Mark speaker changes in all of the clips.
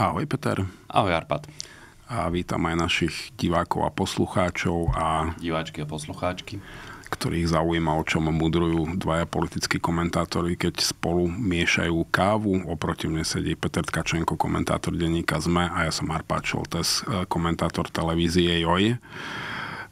Speaker 1: Ahoj Peter. Ahoj Arpad. A vítam aj našich divákov a poslucháčov a... Diváčky a poslucháčky. Ktorých zaujíma, o čom mudrujú dvaja politickí komentátori, keď spolu miešajú kávu. Oproti mne sedí Peter Tkačenko, komentátor denníka ZME a ja som Arpad Šoltes, e, komentátor televízie JOJ.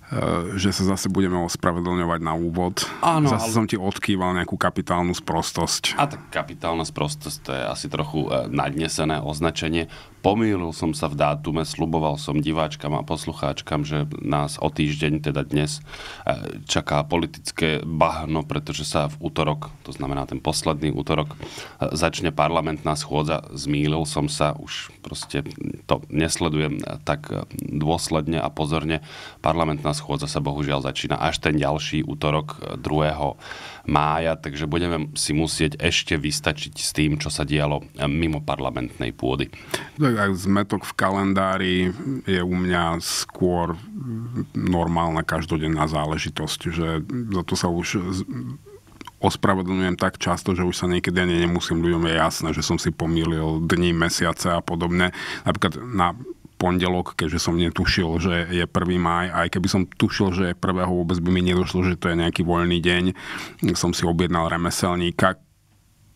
Speaker 1: Eh, že sa zase budeme ospravedlňovať na úvod. Áno, zase ale... som ti odkýval nejakú kapitálnu sprostosť. A tak kapitálna sprostosť to je asi trochu
Speaker 2: eh, nadnesené označenie. Pomýlil som sa v dátume, sluboval som diváčkam a poslucháčkam, že nás o týždeň, teda dnes, eh, čaká politické bahno, pretože sa v útorok, to znamená ten posledný útorok, začne parlamentná schôdza. Zmýlil som sa, už proste to nesledujem tak dôsledne a pozorne. Parlamentná schôdza sa bohužiaľ začína až ten ďalší útorok 2. E, mája, takže budeme si musieť ešte vystačiť s tým, čo sa dialo e, mimo
Speaker 1: parlamentnej pôdy. Tak aj zmetok v kalendári je u mňa skôr normálna každodenná záležitosť, že za to sa už ospravedlňujem tak často, že už sa niekedy ani nemusím ľuďom je jasné, že som si pomýlil dní, mesiace a podobne. Napríklad na pondelok, keďže som netušil, že je 1. maj, aj keby som tušil, že je 1. vôbec by mi nedošlo, že to je nejaký voľný deň, som si objednal remeselníka,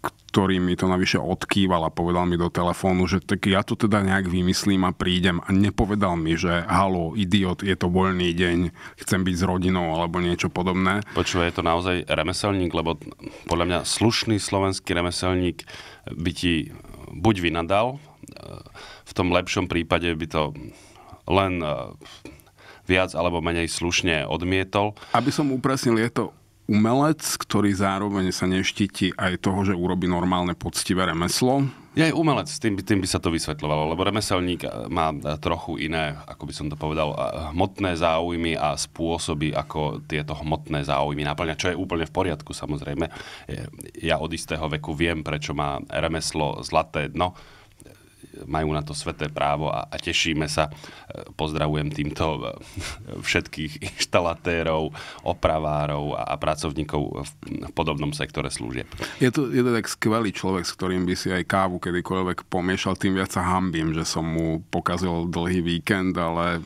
Speaker 1: ktorý mi to navyše odkýval a povedal mi do telefónu, že tak ja to teda nejak vymyslím a prídem a nepovedal mi, že halo, idiot, je to voľný deň, chcem byť s rodinou alebo niečo podobné.
Speaker 2: Počúvaj, je to naozaj remeselník, lebo podľa mňa slušný slovenský remeselník by ti buď vynadal, v tom lepšom prípade by to len e, viac alebo menej slušne odmietol.
Speaker 1: Aby som upresnil, je to umelec, ktorý zároveň sa neštíti aj toho, že urobí normálne poctivé remeslo.
Speaker 2: Je aj umelec, tým, by, tým by sa to vysvetľovalo, lebo remeselník e, má e, trochu iné, ako by som to povedal, hmotné záujmy a spôsoby, ako tieto hmotné záujmy naplňa, čo je úplne v poriadku samozrejme. Ja od istého veku viem, prečo má remeslo zlaté dno, majú na to sveté právo a, a tešíme sa. E, pozdravujem týmto e, všetkých inštalatérov, opravárov a, a pracovníkov
Speaker 1: v, v podobnom sektore služieb. Je to, jeden tak skvelý človek, s ktorým by si aj kávu kedykoľvek pomiešal, tým viac sa hambím, že som mu pokazil dlhý víkend, ale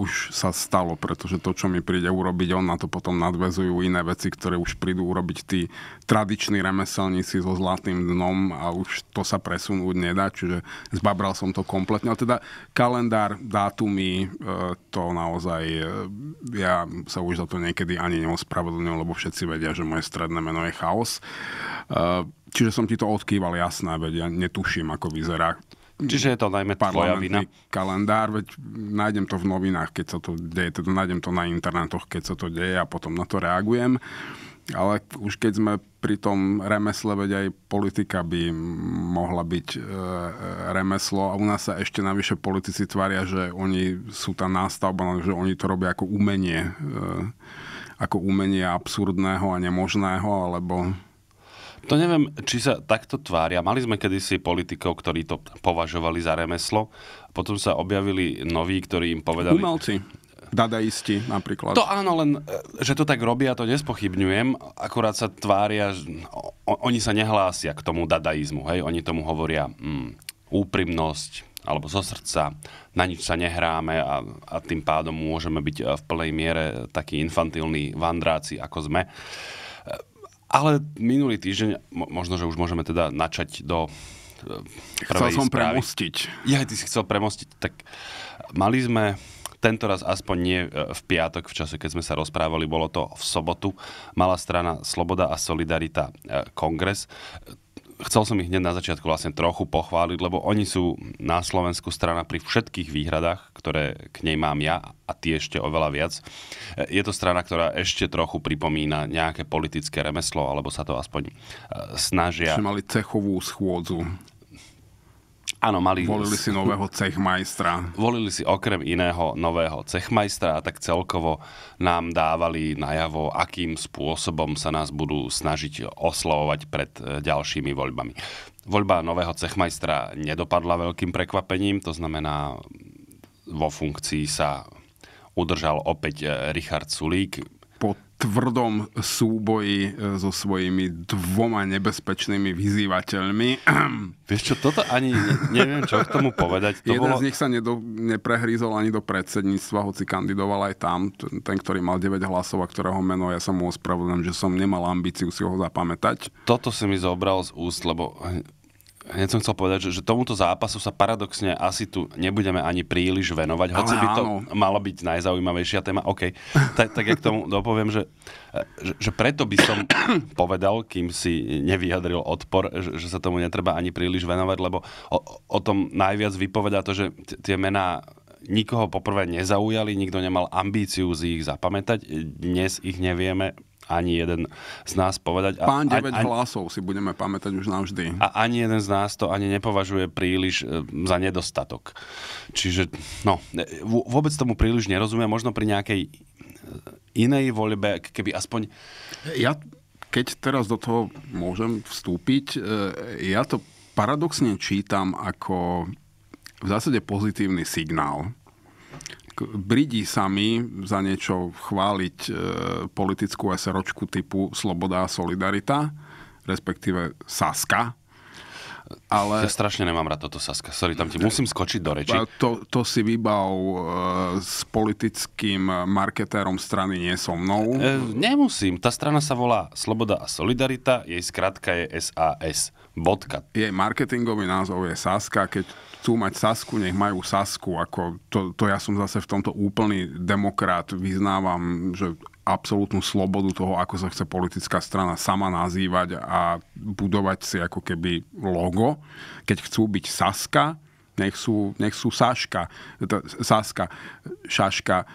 Speaker 1: už sa stalo, pretože to, čo mi príde urobiť, on na to potom nadvezujú iné veci, ktoré už prídu urobiť tí tradiční remeselníci so zlatým dnom a už to sa presunúť nedá, čiže zbav zbabral som to kompletne, ale teda kalendár, dátumy, e, to naozaj, e, ja sa už za to niekedy ani neospravedlňujem, lebo všetci vedia, že moje stredné meno je Chaos. E, čiže som ti to odkýval, jasná, veď ja netuším, ako vyzerá Čiže je to najmä tvoja vina. kalendár, veď nájdem to v novinách, keď sa to deje, teda nájdem to na internetoch, keď sa to deje a potom na to reagujem. Uh, ale už keď sme pri tom remesle, veď aj politika by mohla byť e, e, remeslo a u nás sa ešte navyše politici tvária, že oni sú tá nástavba, no, že oni to robia ako umenie. E, ako umenie absurdného a nemožného, alebo...
Speaker 2: To neviem, či sa takto tvária. Mali sme kedysi politikov, ktorí to považovali za remeslo. Potom sa objavili noví, ktorí im povedali... Umelci. Dadaisti napríklad. To áno, len e, že to tak robia, to nespochybňujem, akurát sa tvária, oni sa nehlásia k tomu dadaizmu, hej, oni tomu hovoria mm, úprimnosť, alebo zo srdca, na nič sa nehráme a, a tým pádom môžeme byť e, v plnej miere takí infantilní vandráci, ako sme. E, ale minulý týždeň, možno, že už môžeme teda načať do prvej Chcel som správy. premostiť. Ja, ty si chcel premostiť. Tak mali sme tento raz aspoň nie e, v piatok, v čase, keď sme sa rozprávali, bolo to v sobotu. Mala strana Sloboda a Solidarita e, kongres e, chcel som ich hneď na začiatku vlastne trochu pochváliť, lebo oni sú na Slovensku strana pri všetkých výhradách, ktoré k nej mám ja a tie ešte oveľa viac. Je to strana, ktorá ešte trochu pripomína nejaké politické remeslo, alebo sa to aspoň snažia. Čiže
Speaker 1: mali cechovú schôdzu
Speaker 2: Áno, mali... Volili si nového
Speaker 1: cechmajstra.
Speaker 2: Volili si okrem iného nového cechmajstra a tak celkovo nám dávali najavo, akým spôsobom sa nás budú snažiť oslovovať pred e, ďalšími voľbami. Voľba nového cechmajstra nedopadla veľkým prekvapením, to znamená, vo funkcii sa udržal opäť e, Richard Sulík,
Speaker 1: tvrdom súboji e, so svojimi dvoma nebezpečnými vyzývateľmi. Vieš čo, toto ani ne, neviem, čo k tomu povedať. To Jeden bolo... z nich sa nedo, neprehrízol ani do predsedníctva, hoci kandidoval aj tam. Ten, ktorý mal 9 hlasov a ktorého meno, ja sa mu ospravedlňujem, že som nemal ambíciu si ho zapamätať.
Speaker 2: Toto si mi zobral z úst, lebo hneď som chcel povedať, že, že tomuto zápasu sa paradoxne asi tu nebudeme ani príliš venovať, hoci by to malo byť najzaujímavejšia téma. OK, tak, tak ja k tomu dopoviem, že, že, že preto by som povedal, kým si nevyjadril odpor, že, že sa tomu netreba ani príliš venovať, lebo o, o tom najviac vypovedá to, že t- tie mená nikoho poprvé nezaujali, nikto nemal ambíciu z ich zapamätať, dnes ich nevieme ani jeden z nás povedať. A, Pán 9 ani,
Speaker 1: hlasov si budeme pamätať už navždy.
Speaker 2: A ani jeden z nás to ani nepovažuje príliš e, za nedostatok. Čiže no, e, vôbec tomu príliš nerozumiem. Možno pri nejakej e, inej voľbe, keby aspoň...
Speaker 1: Ja, keď teraz do toho môžem vstúpiť, ja to paradoxne čítam ako v zásade pozitívny signál bridí sami za niečo chváliť e, politickú SROčku typu Sloboda a Solidarita, respektíve Saska, ale... Ja strašne
Speaker 2: nemám rád toto Saska. Sorry, tam ti e, musím skočiť do reči.
Speaker 1: To, to si vybal e, s politickým marketérom strany Nie so mnou. E, nemusím. Tá strana sa volá Sloboda a Solidarita, jej skratka je SAS. Bodka. Jej marketingový názov je Saska, keď chcú mať Sasku, nech majú Sasku. Ako to, to ja som zase v tomto úplný demokrat, vyznávam, že absolútnu slobodu toho, ako sa chce politická strana sama nazývať a budovať si ako keby logo. Keď chcú byť Saska, nech sú, nech sú Saška, t- Saska, Šaška. E,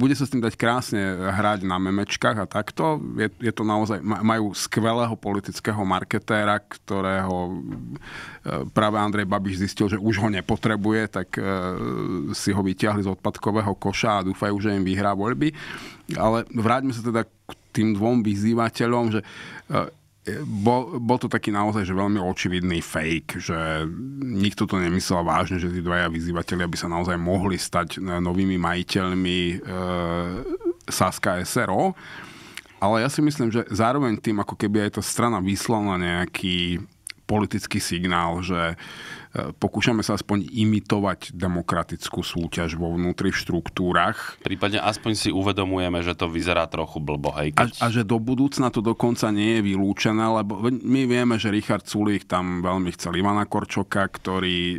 Speaker 1: bude sa s tým dať krásne hrať na memečkách a takto. Je, je to naozaj, majú skvelého politického marketéra, ktorého e, práve Andrej Babiš zistil, že už ho nepotrebuje, tak e, si ho vyťahli z odpadkového koša a dúfajú, že im vyhrá voľby. Ale vráťme sa teda k tým dvom vyzývateľom, že bol, bol to taký naozaj že veľmi očividný fake, že nikto to nemyslel vážne, že tí dvaja vyzývateľia by sa naozaj mohli stať e, novými majiteľmi e, Saska SRO. Ale ja si myslím, že zároveň tým, ako keby aj tá strana vyslala nejaký politický signál, že pokúšame sa aspoň imitovať demokratickú súťaž vo vnútri v štruktúrach.
Speaker 2: Prípadne aspoň si uvedomujeme, že to vyzerá trochu blbo. Hej,
Speaker 1: keď... a, a že do budúcna to dokonca nie je vylúčené, lebo my vieme, že Richard Sulík tam veľmi chcel Ivana Korčoka, ktorý e,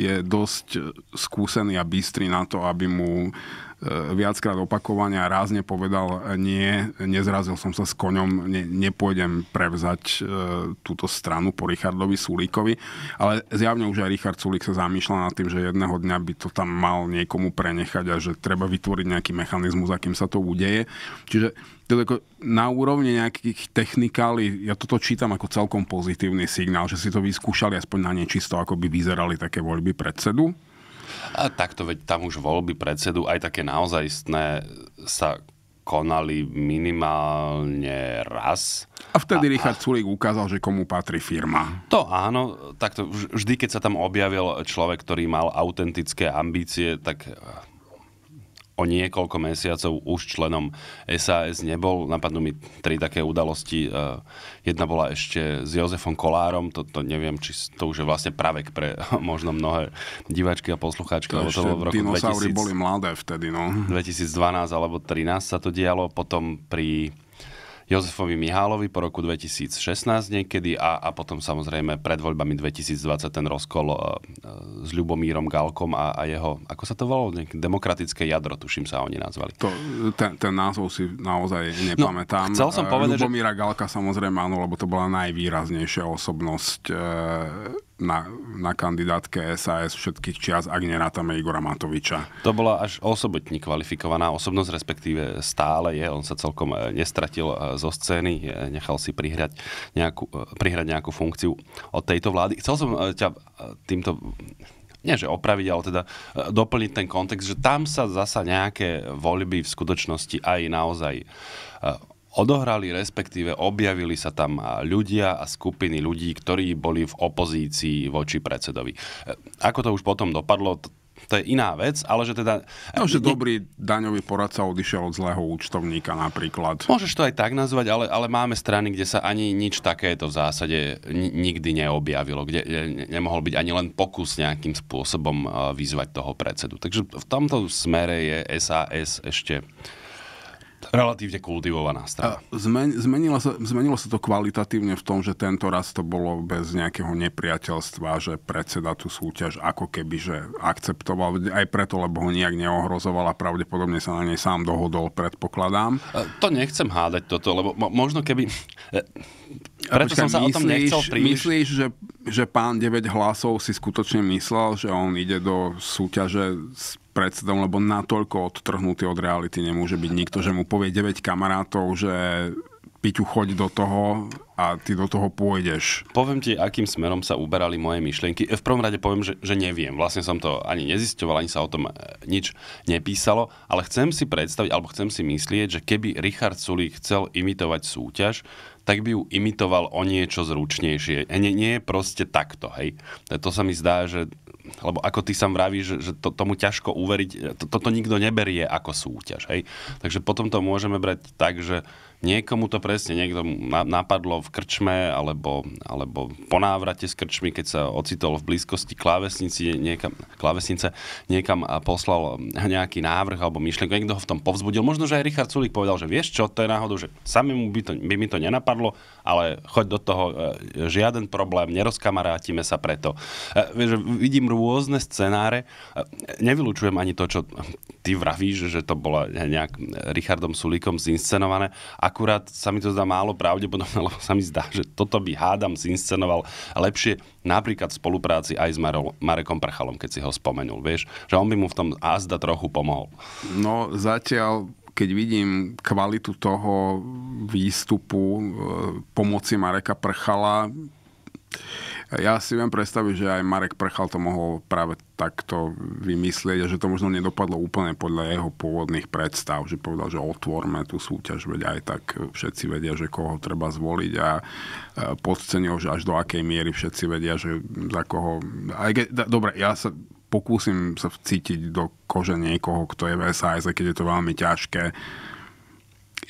Speaker 1: je dosť skúsený a bystrý na to, aby mu E, viackrát opakovania rázne povedal nie, nezrazil som sa s koňom, ne, nepôjdem prevzať e, túto stranu po Richardovi Sulíkovi, ale zjavne už aj Richard Sulík sa zamýšľa nad tým, že jedného dňa by to tam mal niekomu prenechať a že treba vytvoriť nejaký mechanizmus, akým sa to udeje. Čiže na úrovni nejakých technikály, ja toto čítam ako celkom pozitívny signál, že si to vyskúšali aspoň na nečisto, ako by vyzerali také voľby predsedu.
Speaker 2: A takto, veď tam už voľby predsedu, aj také naozajstné sa konali minimálne raz.
Speaker 1: A vtedy a, Richard Sulík ukázal, že komu patrí firma.
Speaker 2: To áno, takto vždy, keď sa tam objavil človek, ktorý mal autentické ambície, tak o niekoľko mesiacov už členom SAS nebol. Napadnú mi tri také udalosti. E, jedna bola ešte s Jozefom Kolárom, to, to neviem, či to už je vlastne pravek pre možno mnohé divačky a poslucháčky. To, to v roku 2000, boli
Speaker 1: mladé vtedy, no.
Speaker 2: 2012 alebo 13 sa to dialo, potom pri Jozefovi Mihálovi po roku 2016 niekedy a, a potom samozrejme pred voľbami 2020 ten rozkol uh, s Ľubomírom Galkom a, a jeho, ako sa to volalo, demokratické jadro, tuším
Speaker 1: sa oni nazvali. To, ten, ten názov si naozaj no, nepamätám. No, chcel som e, povedať, Ľubomíra že... Galka samozrejme áno, lebo to bola najvýraznejšia osobnosť uh, na, na kandidátke SAS všetkých čias, ak nerátame Igora Matoviča. To bola až osobitne
Speaker 2: kvalifikovaná osobnosť, respektíve stále je. On sa celkom eh, nestratil eh, zo scény, eh, nechal si prihrať nejakú, prihrať nejakú funkciu od tejto vlády. Chcel som ťa týmto nie že opraviť, ale teda doplniť ten kontext, že tam sa zasa nejaké voľby v skutočnosti aj naozaj odohrali, respektíve objavili sa tam ľudia a skupiny ľudí, ktorí boli v opozícii voči predsedovi. E, ako to už potom dopadlo, to je iná vec, ale že teda... E, no, že dobrý
Speaker 1: daňový poradca odišiel od zlého účtovníka napríklad.
Speaker 2: Môžeš to aj tak nazvať, ale, ale máme strany, kde sa ani nič takéto v zásade nikdy neobjavilo, kde nemohol byť ani len pokus nejakým spôsobom e, vyzvať toho predsedu. Takže v tomto smere je SAS ešte relatívne kultivovaná strava.
Speaker 1: Zmen, zmenilo, sa, zmenilo sa to kvalitatívne v tom, že tento raz to bolo bez nejakého nepriateľstva, že predseda tú súťaž ako keby že akceptoval, aj preto, lebo ho nejak neohrozoval a pravdepodobne sa na nej sám dohodol, predpokladám. E, to nechcem hádať toto, lebo možno keby... E,
Speaker 2: preto Počkaj, som sa myslíš, o tom nechcel príliš.
Speaker 1: Myslíš, že, že pán 9 hlasov si skutočne myslel, že on ide do súťaže s predsedom, lebo natoľko odtrhnutý od reality nemôže byť nikto, že mu povie 9 kamarátov, že Piťu, choď do toho a ty do toho pôjdeš.
Speaker 2: Poviem ti, akým smerom sa uberali moje myšlienky. V prvom rade poviem, že, že neviem. Vlastne som to ani nezisťoval, ani sa o tom e, nič nepísalo, ale chcem si predstaviť, alebo chcem si myslieť, že keby Richard Sulík chcel imitovať súťaž, tak by ju imitoval o niečo zručnejšie. E, nie, nie proste takto, hej. E, to sa mi zdá, že lebo ako ty sám vravíš, že to, tomu ťažko uveriť, to, toto nikto neberie ako súťaž. Hej? Takže potom to môžeme brať tak, že niekomu to presne niekto napadlo v krčme alebo, alebo po návrate z krčmy, keď sa ocitol v blízkosti klávesnici, niekam, klávesnice, niekam a poslal nejaký návrh alebo myšlenku, niekto ho v tom povzbudil. Možno, že aj Richard Sulik povedal, že vieš čo, to je náhodou, že samému by, to, by mi to nenapadlo, ale choď do toho, e, žiaden problém, nerozkamarátime sa preto. E, vidím rôzne scenáre, e, nevylučujem ani to, čo ty vravíš, že to bola nejak Richardom Sulíkom zinscenované, akurát sa mi to zdá málo pravdepodobné, lebo sa mi zdá, že toto by hádam zinscenoval lepšie napríklad v spolupráci aj s Marol, Marekom Prchalom, keď si ho spomenul, vieš, že on by mu v tom azda trochu pomohol.
Speaker 1: No zatiaľ keď vidím kvalitu toho výstupu e, pomoci Mareka Prchala, ja si viem predstaviť, že aj Marek Prchal to mohol práve takto vymyslieť a že to možno nedopadlo úplne podľa jeho pôvodných predstav, že povedal, že otvorme tú súťaž, veď aj tak všetci vedia, že koho treba zvoliť a e, podcenil, že až do akej miery všetci vedia, že za koho... Aj keď, dobre, ja sa pokúsim sa cítiť do kože niekoho, kto je v SAS, keď je to veľmi ťažké.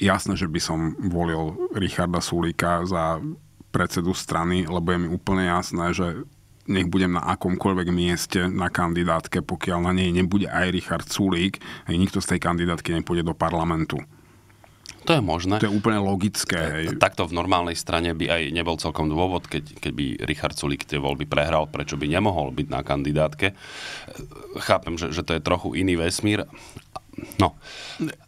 Speaker 1: Jasné, že by som volil Richarda Sulíka za predsedu strany, lebo je mi úplne jasné, že nech budem na akomkoľvek mieste na kandidátke, pokiaľ na nej nebude aj Richard Sulík, aj nikto z tej kandidátky nepôjde do parlamentu. To je možné. To je úplne logické. E,
Speaker 2: hej. Takto v normálnej strane by aj nebol celkom dôvod, keď, keď by Richard Sulik tie voľby prehral, prečo by nemohol byť na kandidátke. E, chápem, že, že to je trochu iný vesmír.
Speaker 1: No.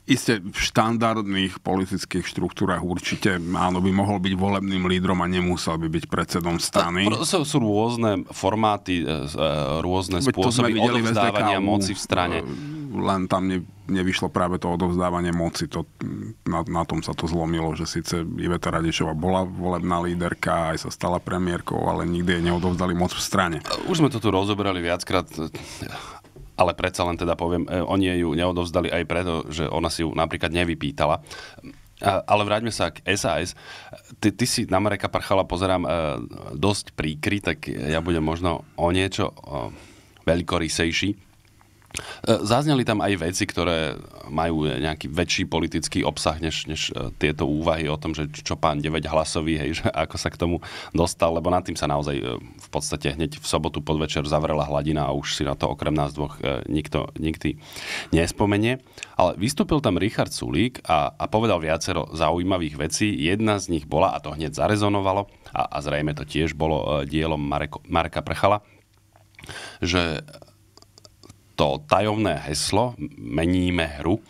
Speaker 1: Isté v štandardných politických štruktúrach určite áno, by mohol byť volebným lídrom a nemusel by byť predsedom strany. Sú,
Speaker 2: sú rôzne formáty, e, rôzne spôsoby odovzdávania moci v strane. No,
Speaker 1: len tam ne, nevyšlo práve to odovzdávanie moci. To, na, na tom sa to zlomilo, že síce Iveta Radičová bola volebná líderka, aj sa stala premiérkou, ale nikdy jej neodovzdali moc v strane. Už sme to
Speaker 2: tu rozoberali viackrát, ale predsa len teda poviem, e, oni ju neodovzdali aj preto, že ona si ju napríklad nevypýtala. Ale vráťme sa k SAS. Ty, ty si na Mareka Prchala, pozerám, e, dosť príkry, tak ja budem možno o niečo veľkorysejší. E, zazneli tam aj veci, ktoré majú nejaký väčší politický obsah, než, než e, tieto úvahy o tom, že čo pán 9 hlasový, hej, že ako sa k tomu dostal, lebo nad tým sa naozaj e, v podstate hneď v sobotu podvečer zavrela hladina a už si na to okrem nás dvoch nikto nikdy nespomenie. Ale vystúpil tam Richard Sulík a, a povedal viacero zaujímavých vecí. Jedna z nich bola, a to hneď zarezonovalo, a, a zrejme to tiež bolo dielom Mareko, Marka Prchala, že to tajomné heslo Meníme hru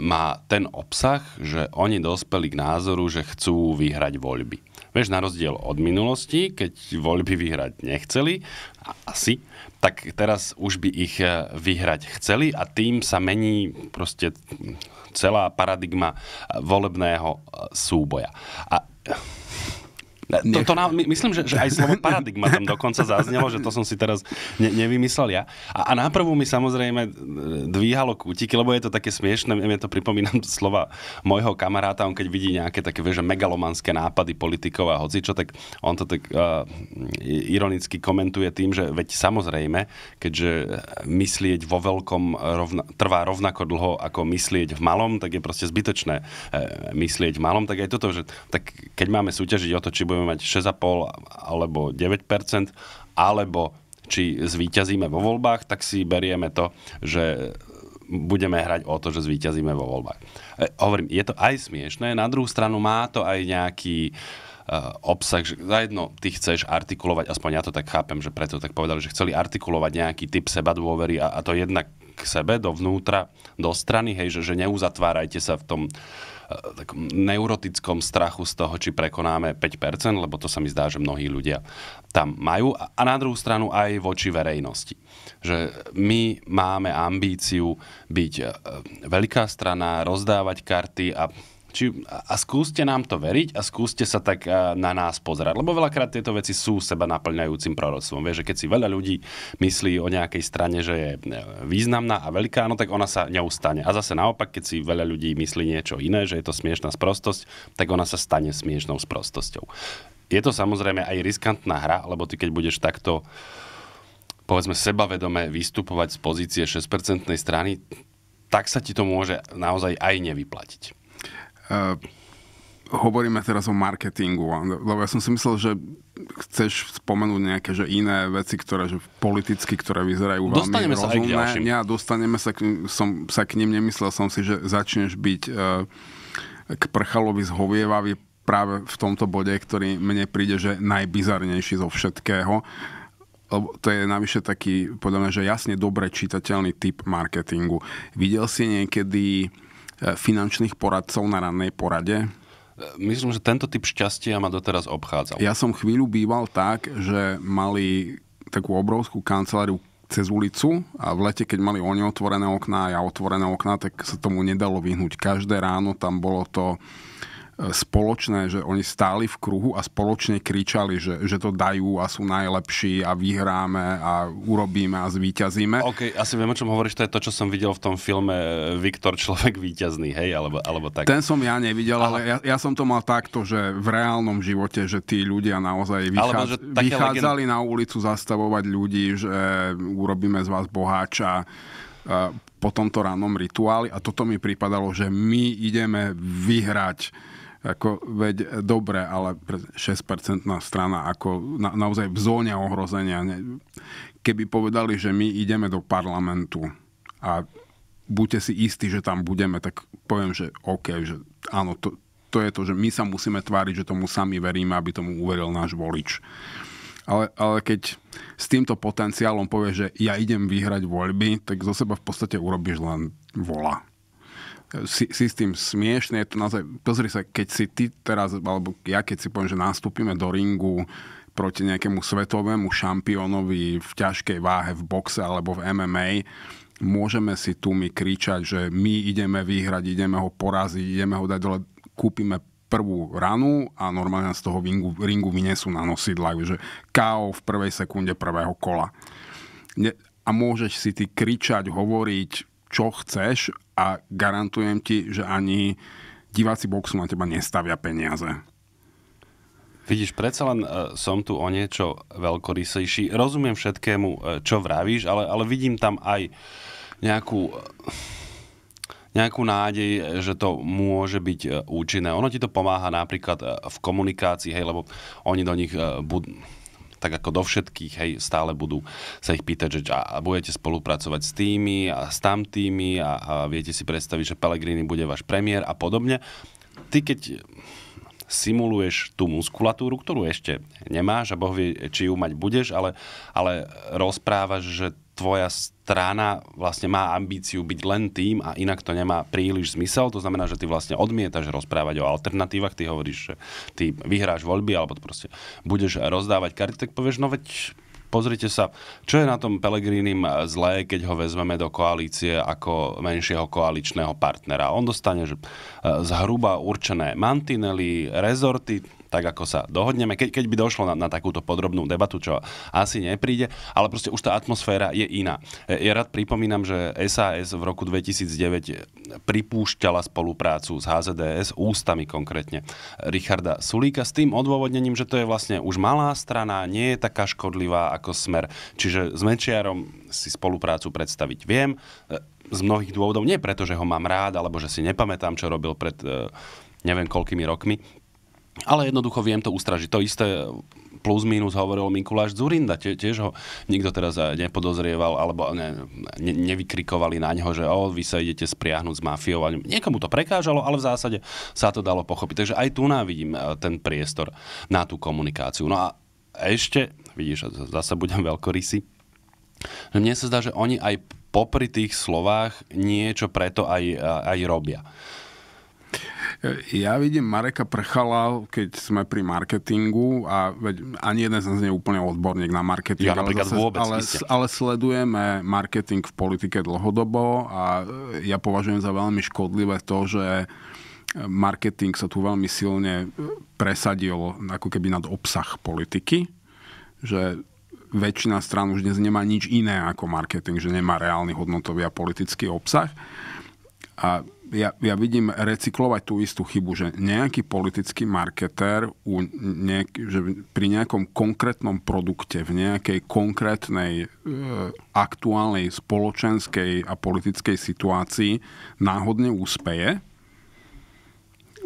Speaker 2: má ten obsah, že oni dospeli k názoru, že chcú vyhrať voľby. Vieš, na rozdiel od minulosti, keď voľby vyhrať nechceli, asi, tak teraz už by ich e, vyhrať chceli a tým sa mení proste celá paradigma e, volebného e, súboja. A nech... To, to my, myslím, že, že aj slovo paradigma tam dokonca zaznelo, že to som si teraz ne, nevymyslel ja. A, a náprvu mi samozrejme e, dvíhalo kútiky, lebo je to také smiešne, mne to pripomínam slova môjho kamaráta, on keď vidí nejaké také, vieš, megalomanské nápady politikov a hocičo, tak on to tak uh, ironicky komentuje tým, že veď samozrejme, keďže myslieť vo veľkom rovna, trvá rovnako dlho ako myslieť v malom, tak je proste zbytočné uh, myslieť v malom, tak aj toto, že tak keď máme súťažiť o to, či budeme budeme mať 6,5 alebo 9 alebo či zvíťazíme vo voľbách, tak si berieme to, že budeme hrať o to, že zvíťazíme vo voľbách. E, hovorím, je to aj smiešné, na druhú stranu má to aj nejaký e, obsah, že zajedno ty chceš artikulovať, aspoň ja to tak chápem, že preto tak povedali, že chceli artikulovať nejaký typ seba dôvery a, a to jednak k sebe, dovnútra, do strany, hej, že, že neuzatvárajte sa v tom Eh, takom neurotickom strachu z toho, či prekonáme 5%, lebo to sa mi zdá, že mnohí ľudia tam majú. A na druhú stranu aj voči verejnosti. Že my máme ambíciu byť eh, veľká strana, rozdávať karty a či, a skúste nám to veriť a skúste sa tak na nás pozerať. Lebo veľakrát tieto veci sú seba naplňajúcim prorodstvom. Vieš, že keď si veľa ľudí myslí o nejakej strane, že je e, významná a veľká, no tak ona sa neustane. A zase naopak, keď si veľa ľudí myslí niečo iné, že je to smiešná sprostosť, tak ona sa stane smiešnou sprostosťou. Je to samozrejme aj riskantná hra, lebo ty keď budeš takto povedzme sebavedomé vystupovať z pozície 6% strany, tak sa ti to
Speaker 1: môže naozaj aj nevyplatiť. Uh, hovoríme teraz o marketingu, lebo ja som si myslel, že chceš spomenúť nejaké že iné veci, ktoré že politicky, ktoré vyzerajú dostaneme veľmi sa Aj k ja, dostaneme sa k, som, sa k ním, nemyslel som si, že začneš byť uh, k prchalovi zhovievavý práve v tomto bode, ktorý mne príde, že najbizarnejší zo všetkého. Lebo to je navyše taký, podľa mňa, že jasne dobre čitateľný typ marketingu. Videl si niekedy uh, E, finančných poradcov na rannej porade? E, myslím, že tento typ šťastia ma doteraz obchádzal. Ja som chvíľu býval tak, že mali takú obrovskú kanceláriu cez ulicu a v lete, keď mali oni otvorené okná a ja otvorené okná, tak sa tomu nedalo vyhnúť. Každé ráno tam bolo to spoločné, že oni stáli v kruhu a spoločne kričali, že, že to dajú a sú najlepší a vyhráme a urobíme a zvíťazíme. OK, asi viem, o čom hovoríš, to je to, čo som videl v tom filme eh, Viktor
Speaker 2: človek víťazný, hej, alebo, alebo tak.
Speaker 1: Ten som ja nevidel, ale, ale ja, ja som to mal takto, že v reálnom živote, že tí ľudia naozaj vychádz... vychádzali legend... na ulicu zastavovať ľudí, že urobíme z vás boháča po tomto rannom rituáli a toto mi pripadalo, že my ideme vyhrať ako veď e, dobre, ale 6-percentná strana, ako na, naozaj v zóne ohrozenia. Ne, keby povedali, že my ideme do parlamentu a buďte si istí, že tam budeme, tak poviem, že OK, že áno, to, to je to, že my sa musíme tváriť, že tomu sami veríme, aby tomu uveril náš volič. Ale, ale keď s týmto potenciálom povie, že ja idem vyhrať voľby, tak zo seba v podstate urobíš len vola si, si s tým smiešný, je to naozaj, pozri sa, keď si ty teraz, alebo ja keď si poviem, že nastúpime do ringu proti nejakému svetovému šampiónovi v ťažkej váhe v boxe alebo v MMA, môžeme si tu my kričať, že my ideme vyhrať, ideme ho poraziť, ideme ho dať dole, kúpime prvú ranu a normálne z toho ringu, ringu vynesú na nosidla, že KO v prvej sekunde prvého kola. Ne, a môžeš si ty kričať, hovoriť, čo chceš a garantujem ti, že ani diváci boxu na teba nestavia peniaze.
Speaker 2: Vidíš, predsa len e, som tu o niečo veľkorysejší. Rozumiem všetkému, e, čo vravíš, ale, ale vidím tam aj nejakú e, nejakú nádej, že to môže byť účinné. Ono ti to pomáha napríklad v komunikácii, hej, lebo oni do nich budú tak ako do všetkých, hej, stále budú sa ich pýtať, že a, a budete spolupracovať s tými a s tamtými a, a viete si predstaviť, že Pellegrini bude váš premiér a podobne. Ty keď simuluješ tú muskulatúru, ktorú ešte nemáš a boh vie, či ju mať budeš, ale, ale rozprávaš, že tvoja strana vlastne má ambíciu byť len tým a inak to nemá príliš zmysel. To znamená, že ty vlastne odmietaš rozprávať o alternatívach, ty hovoríš, že ty vyhráš voľby alebo proste budeš rozdávať karty, tak povieš, no veď pozrite sa, čo je na tom Pelegrínim zlé, keď ho vezmeme do koalície ako menšieho koaličného partnera. On dostane že eh, zhruba určené mantinely, rezorty, tak ako sa dohodneme, keď, keď by došlo na, na takúto podrobnú debatu, čo asi nepríde, ale proste už tá atmosféra je iná. E, ja rád pripomínam, že SAS v roku 2009 pripúšťala spoluprácu s HZDS ústami konkrétne Richarda Sulíka s tým odôvodnením, že to je vlastne už malá strana, nie je taká škodlivá ako smer. Čiže s Mečiarom si spoluprácu predstaviť viem, e, z mnohých dôvodov, nie preto, že ho mám rád, alebo že si nepamätám, čo robil pred e, neviem koľkými rokmi, ale jednoducho viem to ústražiť. To isté plus minus hovoril Mikuláš Zurinda, Tie, tiež ho nikto teraz eh, nepodozrieval, alebo ne, ne, nevykrikovali na neho, že o, vy sa idete spriahnuť s mafiou. Niekomu to prekážalo, ale v zásade sa to dalo pochopiť. Takže aj tu návidím eh, ten priestor na tú komunikáciu. No a ešte, vidíš, zase budem veľkorysý, že mne sa zdá, že oni aj popri tých slovách niečo preto aj, eh,
Speaker 1: aj robia. E, ja vidím Mareka Prchala, keď sme pri marketingu a veď ani jeden z nás nie je úplne odborník na marketing. Ja ale zase, vôbec. Ale, ale sledujeme marketing v politike dlhodobo a e, ja považujem za veľmi škodlivé to, že e, marketing sa tu veľmi silne presadil ako keby nad obsah politiky, že väčšina strán už dnes nemá nič iné ako marketing, že nemá reálny hodnotový a politický obsah. A ja, ja vidím recyklovať tú istú chybu, že nejaký politický marketér u nejak, že pri nejakom konkrétnom produkte, v nejakej konkrétnej e, aktuálnej spoločenskej a politickej situácii náhodne úspeje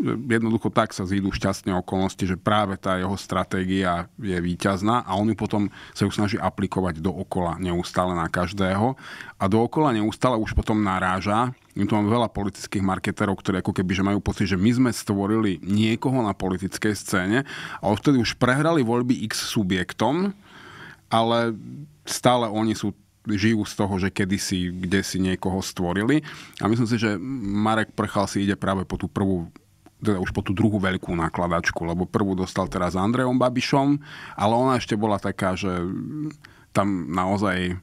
Speaker 1: jednoducho tak sa zídu šťastné okolnosti, že práve tá jeho stratégia je výťazná a on ju potom sa ju snaží aplikovať dookola, neustále na každého. A dookola neustále už potom naráža. My tu máme veľa politických marketerov, ktorí ako keby že majú pocit, že my sme stvorili niekoho na politickej scéne a odtedy už prehrali voľby x subjektom, ale stále oni sú žijú z toho, že kedysi, kde si niekoho stvorili. A myslím si, že Marek Prchal si ide práve po tú prvú teda už po tú druhú veľkú nakladačku, lebo prvú dostal teraz s Andrejom Babišom, ale ona ešte bola taká, že tam naozaj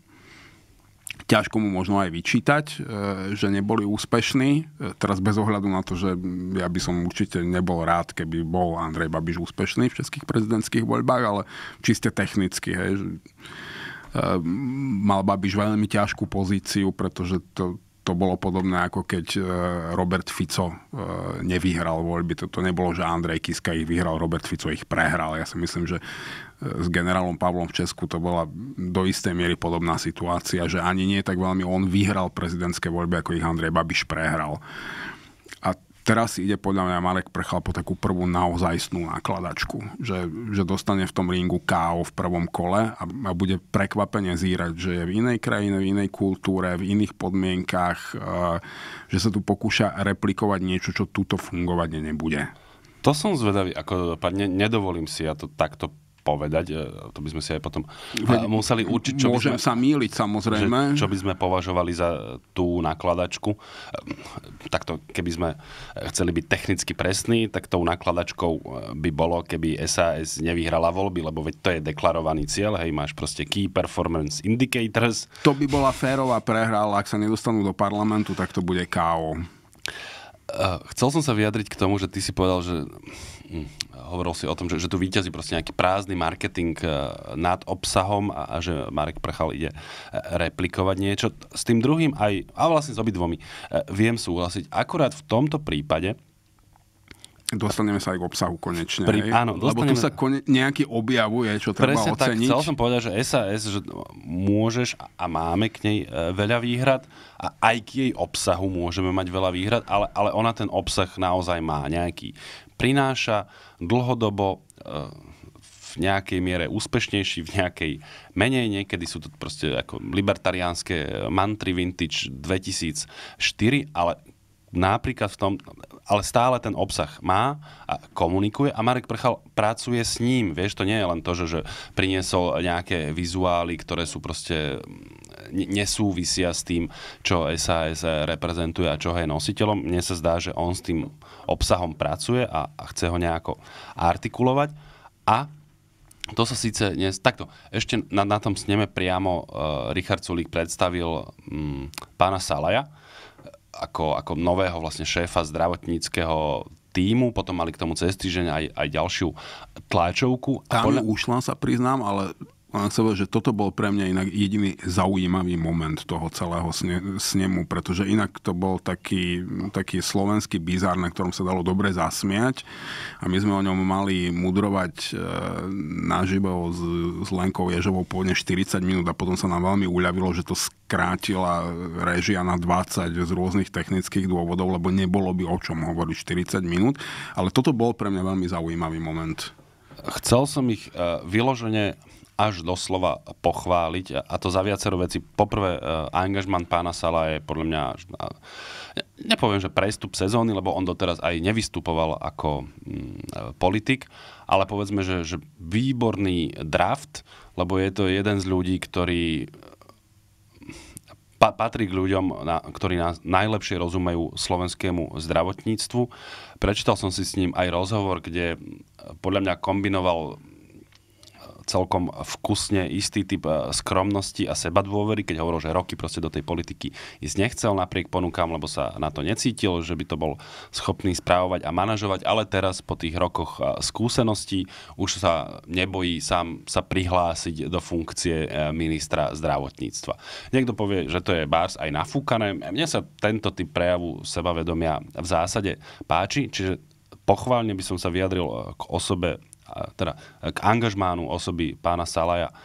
Speaker 1: ťažko mu možno aj vyčítať, e, že neboli úspešní. E, teraz bez ohľadu na to, že ja by som určite nebol rád, keby bol Andrej Babiš úspešný v českých prezidentských voľbách, ale čiste technicky. Hej. E, mal Babiš veľmi ťažkú pozíciu, pretože to, to bolo podobné ako keď e, Robert Fico e, nevyhral voľby. Toto nebolo, že Andrej Kiska ich vyhral, Robert Fico ich prehral. Ja si myslím, že e, s generálom Pavlom v Česku to bola do istej miery podobná situácia, že ani nie tak veľmi on vyhral prezidentské voľby, ako ich Andrej Babiš prehral. Teraz ide podľa mňa Marek Prchal po takú prvú naozajstnú nákladačku, že, že dostane v tom ringu KO v prvom kole a, a bude prekvapene zírať, že je v inej krajine, v inej kultúre, v iných e, že sa tu pokúša replikovať niečo, čo tuto fungovať nebude.
Speaker 2: To som zvedavý, ako to dopadne. Nedovolím si ja to takto povedať, e, to by sme si aj potom e, Veď museli určiť, čo Môžem by sme, sa míliť samozrejme. Že, čo by sme považovali za e, tú nakladačku. Takto, keby sme chceli byť technicky presní, tak tou nakladačkou by bolo, keby SAS nevyhrala voľby, lebo veď to je deklarovaný cieľ, hej, máš proste key performance
Speaker 1: indicators. To by bola férová prehra, ale ak sa nedostanú do parlamentu, tak to bude KO.
Speaker 2: Chcel som sa vyjadriť k tomu, že ty si povedal, že Mm. hovoril si o tom, že, že tu víťazí proste nejaký prázdny marketing eh, nad obsahom a, a že Marek Prchal ide eh, replikovať niečo. S tým druhým aj, a vlastne s obidvomi, eh, viem súhlasiť. Akurát v tomto prípade Dostaneme sa aj k obsahu konečne. Pri, áno, dostaneme... Lebo tu sa
Speaker 1: kone, nejaký objavuje, čo treba Presne oceniť. Tak, chcel som
Speaker 2: povedať, že SAS, že môžeš a máme k nej veľa výhrad a aj k jej obsahu môžeme mať veľa výhrad, ale, ale ona ten obsah naozaj má nejaký prináša dlhodobo e, v nejakej miere úspešnejší, v nejakej menej. Niekedy sú to proste ako libertariánske mantry vintage 2004, ale napríklad v tom, ale stále ten obsah má a komunikuje a Marek Prchal pracuje s ním. Vieš, to nie je len to, že, že priniesol nejaké vizuály, ktoré sú proste nesúvisia s tým, čo SAS reprezentuje a čo je nositeľom. Mne sa zdá, že on s tým obsahom pracuje a, chce ho nejako artikulovať. A to sa síce... Dnes, takto, ešte na, na tom sneme priamo uh, Richard Sulík predstavil um, pána Salaja e, ako, ako nového vlastne šéfa zdravotníckého týmu, potom mali k tomu cez týždeň aj, aj ďalšiu
Speaker 1: tlačovku. Tam podľa... ušla sa priznám, ale len sa že toto bol pre mňa inak jediný zaujímavý moment toho celého sne, snemu, pretože inak to bol taký, taký slovenský bizár, na ktorom sa dalo dobre zasmiať a my sme o ňom mali mudrovať e, naživo s, s Lenkou Ježovou pôvodne 40 minút a potom sa nám veľmi uľavilo, že to skrátila režia na 20 z rôznych technických dôvodov, lebo nebolo by o čom hovoriť 40 minút, ale toto bol pre mňa veľmi zaujímavý moment. Chcel som ich
Speaker 2: uh, vyložene až doslova pochváliť a to za viacero veci. Poprvé, e, angažman pána Sala je podľa mňa, nepoviem, že prestup sezóny, lebo on doteraz aj nevystupoval ako mm, e, politik, ale povedzme, že, že výborný draft, lebo je to jeden z ľudí, ktorý e, patrí k ľuďom, na, ktorí nás najlepšie rozumejú slovenskému zdravotníctvu. Prečítal som si s ním aj rozhovor, kde podľa mňa kombinoval celkom vkusne istý typ e, skromnosti a seba dôvery, keď hovoril, že roky proste do tej politiky ísť nechcel napriek ponukám, lebo sa na to necítil, že by to bol schopný správovať a manažovať, ale teraz po tých rokoch e, skúseností už sa nebojí sám sa prihlásiť do funkcie e, ministra zdravotníctva. Niekto povie, že to je bárs aj nafúkané. Mne sa tento typ prejavu sebavedomia v zásade páči, čiže pochválne by som sa vyjadril k osobe teda e, k angažmánu osoby pána Salaja e,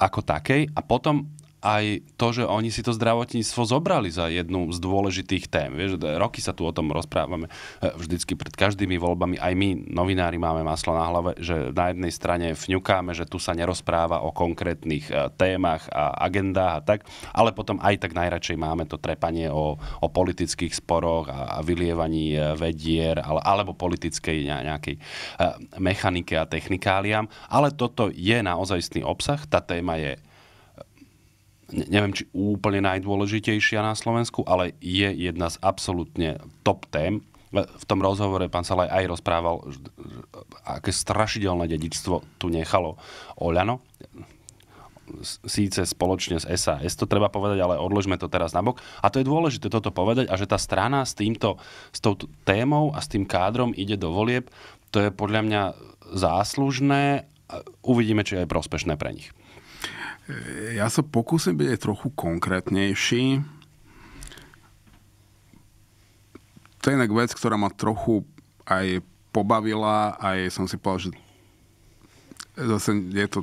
Speaker 2: ako takej a potom aj to, že oni si to zdravotníctvo zobrali za jednu z dôležitých tém. Vieš, roky sa tu o tom rozprávame e, vždycky pred každými voľbami. Aj my, novinári, máme maslo na hlave, že na jednej strane fňukáme, že tu sa nerozpráva o konkrétnych e, témach a agendách a tak, ale potom aj tak najradšej máme to trepanie o, o politických sporoch a, vylievaní e, vedier ale, alebo politickej nejakej mechanike a technikáliám. Ale toto je naozajstný obsah, tá téma je neviem, či úplne najdôležitejšia na Slovensku, ale je jedna z absolútne top tém. V tom rozhovore pán Salaj aj rozprával, aké strašidelné dedičstvo tu nechalo Oľano síce spoločne s SAS, to treba povedať, ale odložme to teraz nabok. A to je dôležité toto povedať a že tá strana s týmto, s touto témou a s tým kádrom ide do volieb, to je podľa mňa záslužné. Uvidíme, či je aj prospešné pre nich.
Speaker 1: Ja sa pokúsim byť aj trochu konkrétnejší. To je inak vec, ktorá ma trochu aj pobavila, aj som si povedal, že zase je to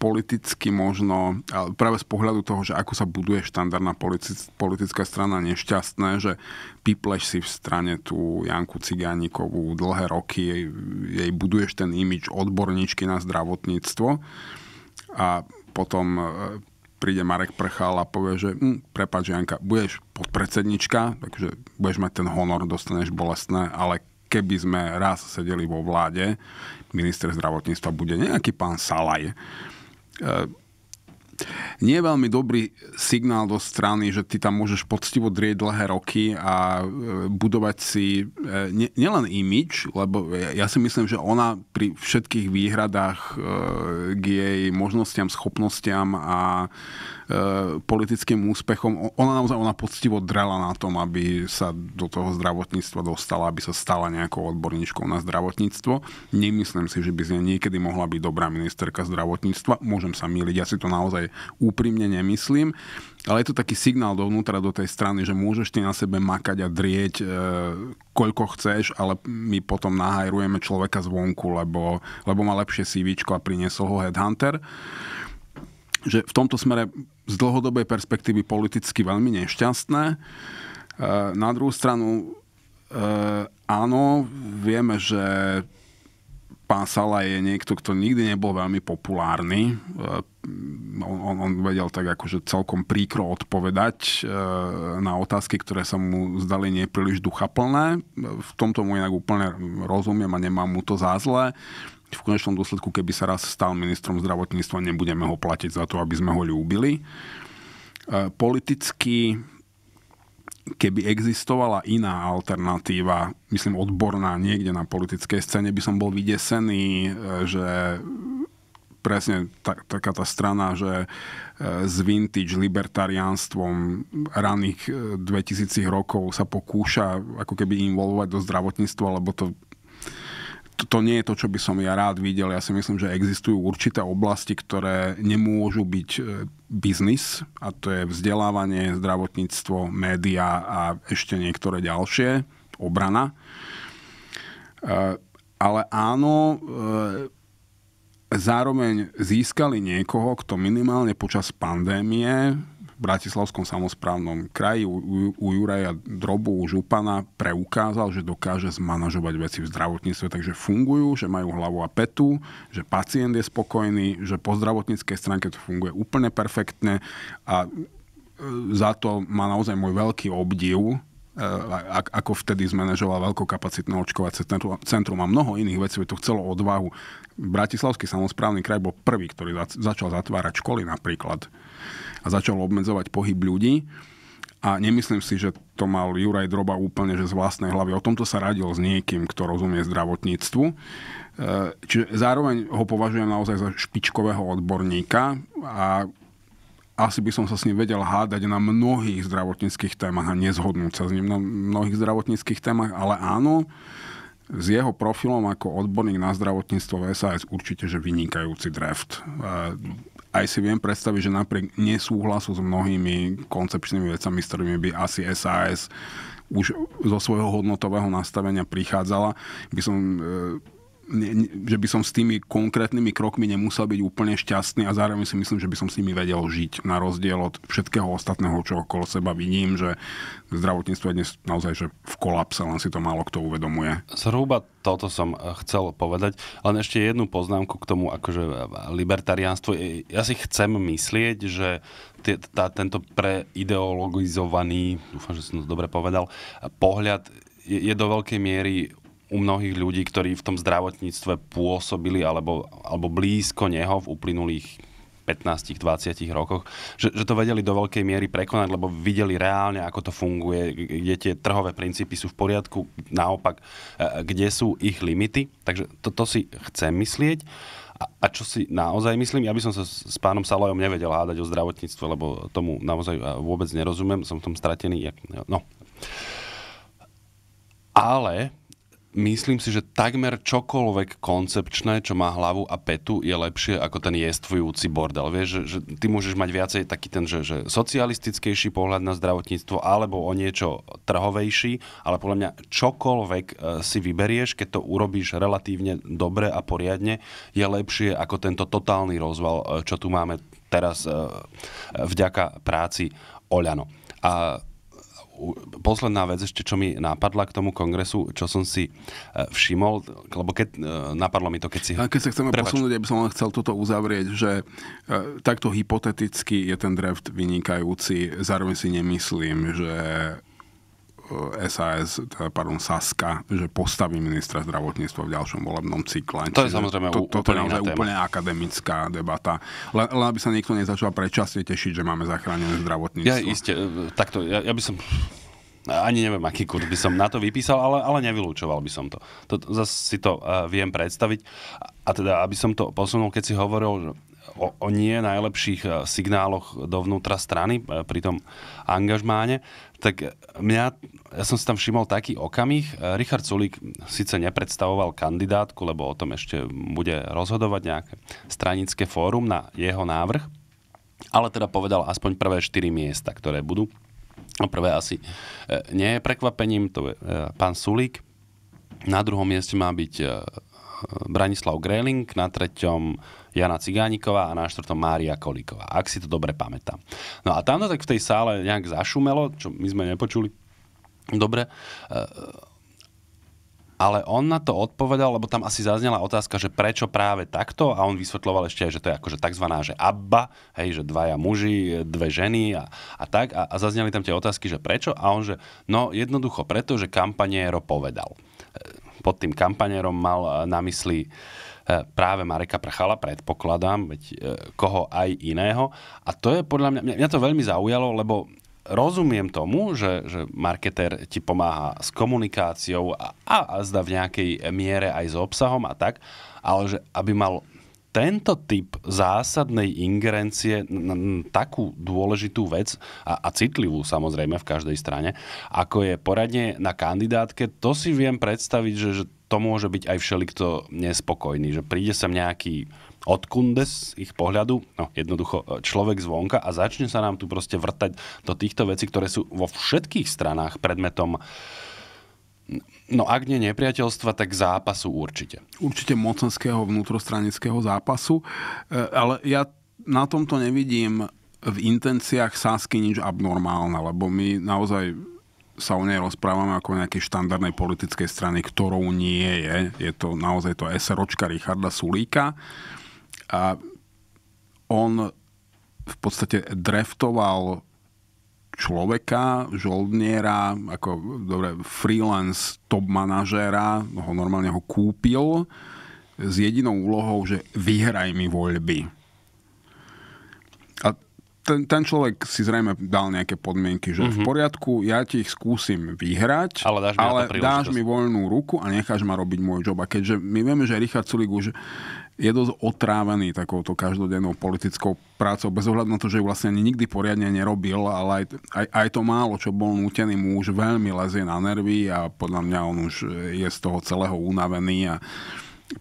Speaker 1: politicky možno, ale práve z pohľadu toho, že ako sa buduje štandardná politická strana nešťastné, že pipleš si v strane tú Janku Cigánikovú dlhé roky, jej buduješ ten imič odborníčky na zdravotníctvo a potom e, príde Marek Prchal a povie, že hm, prepáč Janka, budeš podpredsednička, takže budeš mať ten honor, dostaneš bolestné, ale keby sme raz sedeli vo vláde, minister zdravotníctva bude nejaký pán Salaj, e, nie je veľmi dobrý signál do strany, že ty tam môžeš poctivo drieť dlhé roky a e, budovať si ne, nielen imič, lebo ja si myslím, že ona pri všetkých výhradách e, k jej možnostiam, schopnostiam a E, politickým úspechom. Ona naozaj ona poctivo drela na tom, aby sa do toho zdravotníctva dostala, aby sa stala nejakou odborníčkou na zdravotníctvo. Nemyslím si, že by z nej niekedy mohla byť dobrá ministerka zdravotníctva. Môžem sa míliť, ja si to naozaj úprimne nemyslím. Ale je to taký signál dovnútra do tej strany, že môžeš ty na sebe makať a drieť e, koľko chceš, ale my potom nahajrujeme človeka zvonku, lebo, lebo má lepšie CV a priniesol ho headhunter že v tomto smere z dlhodobej perspektívy politicky veľmi nešťastné. E, na druhú stranu e, áno, vieme, že pán Sala je niekto, kto nikdy nebol veľmi populárny. E, on, on, on vedel tak akože celkom príkro odpovedať na otázky, ktoré sa mu zdali nie príliš duchaplné. V tomto mu inak úplne rozumiem a nemám mu to za zlé v konečnom dôsledku, keby sa raz stal ministrom zdravotníctva, nebudeme ho platiť za to, aby sme ho ľúbili. E, politicky, keby existovala iná alternatíva, myslím odborná niekde na politickej scéne, by som bol vydesený, e, že presne tá, taká tá strana, že e, s vintage libertariánstvom raných 2000 rokov sa pokúša ako keby involvovať do zdravotníctva, lebo to to nie je to, čo by som ja rád videl. Ja si myslím, že existujú určité oblasti, ktoré nemôžu byť e, biznis, a to je vzdelávanie, zdravotníctvo, média a ešte niektoré ďalšie, obrana. E, ale áno, e, zároveň získali niekoho, kto minimálne počas pandémie Bratislavskom samozprávnom kraji u, u, u Juraja Drobu, u Župana preukázal, že dokáže zmanažovať veci v zdravotníctve, takže fungujú, že majú hlavu a petu, že pacient je spokojný, že po zdravotníckej stránke to funguje úplne perfektne a e, za to má naozaj môj veľký obdiv, e, ako vtedy zmanažoval veľkokapacitné očkovacie centrum a mnoho iných vecí, to chcelo odvahu. Bratislavský samozprávny kraj bol prvý, ktorý začal zatvárať školy napríklad a začal obmedzovať pohyb ľudí. A nemyslím si, že to mal Juraj Droba úplne že z vlastnej hlavy. O tomto sa radil s niekým, kto rozumie zdravotníctvu. E, čiže zároveň ho považujem naozaj za špičkového odborníka a asi by som sa s ním vedel hádať na mnohých zdravotníckých témach a nezhodnúť sa s ním na mnohých zdravotníckých témach, ale áno, s jeho profilom ako odborník na zdravotníctvo v SAS určite, že vynikajúci draft. E, aj si viem predstaviť, že napriek nesúhlasu s mnohými koncepčnými vecami, s ktorými by asi SAS už zo svojho hodnotového nastavenia prichádzala, by som e, ne, že by som s tými konkrétnymi krokmi nemusel byť úplne šťastný a zároveň si myslím, že by som s nimi vedel žiť na rozdiel od všetkého ostatného, čo okolo seba vidím, že zdravotníctvo je dnes naozaj že v kolapse, len si to málo kto uvedomuje.
Speaker 2: Zhruba toto som eh, chcel povedať, len ešte jednu poznámku k tomu akože eh, libertariánstvo. Ja si chcem myslieť, že tá, tento preideologizovaný, dúfam, že som to dobre povedal, eh, pohľad je, je do veľkej miery u mnohých ľudí, ktorí v tom zdravotníctve pôsobili alebo, alebo blízko neho v uplynulých 15-20 rokoch, že, že to vedeli do veľkej miery prekonať, lebo videli reálne, ako to funguje, kde tie trhové princípy sú v poriadku, naopak, e, kde sú ich limity. Takže toto to si chcem myslieť. A, a čo si naozaj myslím, ja by som sa s, s pánom Salojom nevedel hádať o zdravotníctve, lebo tomu naozaj e, vôbec nerozumiem, som v tom stratený. No. Ale myslím si, že takmer čokoľvek koncepčné, čo má hlavu a petu, je lepšie ako ten jestvujúci bordel. Vieš, že, že ty môžeš mať viacej taký ten, že, že socialistickejší pohľad na zdravotníctvo alebo o niečo trhovejší, ale podľa mňa čokoľvek e, si vyberieš, keď to urobíš relatívne dobre a poriadne, je lepšie ako tento totálny rozval, e, čo tu máme teraz e, vďaka práci Oľano. A posledná vec ešte, čo mi napadla k tomu kongresu, čo som si e, všimol, lebo
Speaker 1: keď, e, napadlo mi to, keď si... A keď sa chceme Prepač. posunúť, aby som len chcel toto uzavrieť, že e, takto hypoteticky je ten draft vynikajúci, zároveň si nemyslím, že SAS, eh, teda, pardon, Saska, že postaví ministra zdravotníctva v ďalšom volebnom cykle. To je samozrejme to, to, úplne, je úplne akademická debata. Len, le, aby sa niekto nezačal predčasne tešiť, že máme zachránené zdravotníctvo. Ja iste,
Speaker 2: eh, takto, ja, ja by som ani neviem, aký kurz by som na to vypísal, ale, ale nevylúčoval by som to. to zase si to uh, viem predstaviť. A, teda, aby som to posunul, keď si hovoril o, o nie najlepších signáloch dovnútra strany pri tom angažmáne, tak mňa, ja som si tam všimol taký okamih. E, Richard Sulík síce nepredstavoval kandidátku, lebo o tom ešte bude rozhodovať nejaké stranické fórum na jeho návrh, ale teda povedal aspoň prvé štyri miesta, ktoré budú. Prvé asi e, nie je prekvapením, to je e, pán Sulík. Na druhom mieste má byť Branislav Greling, na treťom Jana Cigániková a na štvrtom Mária Kolíková, ak si to dobre pamätám. No a tam tak v tej sále nejak zašumelo, čo my sme nepočuli. Dobre. E, ale on na to odpovedal, lebo tam asi zaznela otázka, že prečo práve takto a on vysvetloval ešte aj, že to je akože takzvaná, že abba, hej, že dvaja muži, dve ženy a, a tak a, a zazneli tam tie otázky, že prečo a on že no jednoducho preto, že kampaniero povedal e, pod tým kampanerom mal eh, na mysli eh, práve Mareka Prchala, predpokladám, veď eh, koho aj iného. A to je podľa mňa, mňa to veľmi zaujalo, lebo rozumiem tomu, že, že marketer ti pomáha s komunikáciou a, a, a zda v nejakej miere aj s obsahom a tak, ale že aby mal tento typ zásadnej ingerencie na takú dôležitú vec a, a citlivú samozrejme v každej strane, ako je poradne na kandidátke, to si viem predstaviť, že, že to môže byť aj všelikto nespokojný, že príde sem nejaký odkunde z ich pohľadu, no jednoducho e, človek zvonka a začne sa nám tu proste vrtať do týchto vecí, ktoré sú vo všetkých stranách predmetom No ak nie nepriateľstva, tak zápasu určite.
Speaker 1: Určite mocenského vnútrostranického zápasu, e, ale ja na tomto nevidím v intenciách Sasky nič abnormálne, lebo my naozaj sa o nej rozprávame ako o nejakej štandardnej politickej strany, ktorou nie je. Je to naozaj to SROčka Richarda Sulíka. A on v podstate dreftoval človeka, žoldniera, ako dobre, freelance top manažéra, ho normálne ho kúpil s jedinou úlohou, že vyhraj mi voľby. A ten, ten človek si zrejme dal nejaké podmienky, že mm-hmm. v mhm. poriadku, ja ti ich skúsim vyhrať, ale dáš mi, ale dáš mi voľnú ruku a necháš ma robiť môj job. A keďže my vieme, že Richard Sulik už je dosť otrávený takouto každodennou politickou prácou, bez ohľadu na to, že ju vlastne ani nikdy poriadne nerobil, ale aj, aj, aj to málo, čo bol nútený mu už veľmi lezie na nervy a podľa mňa on už je z toho celého unavený a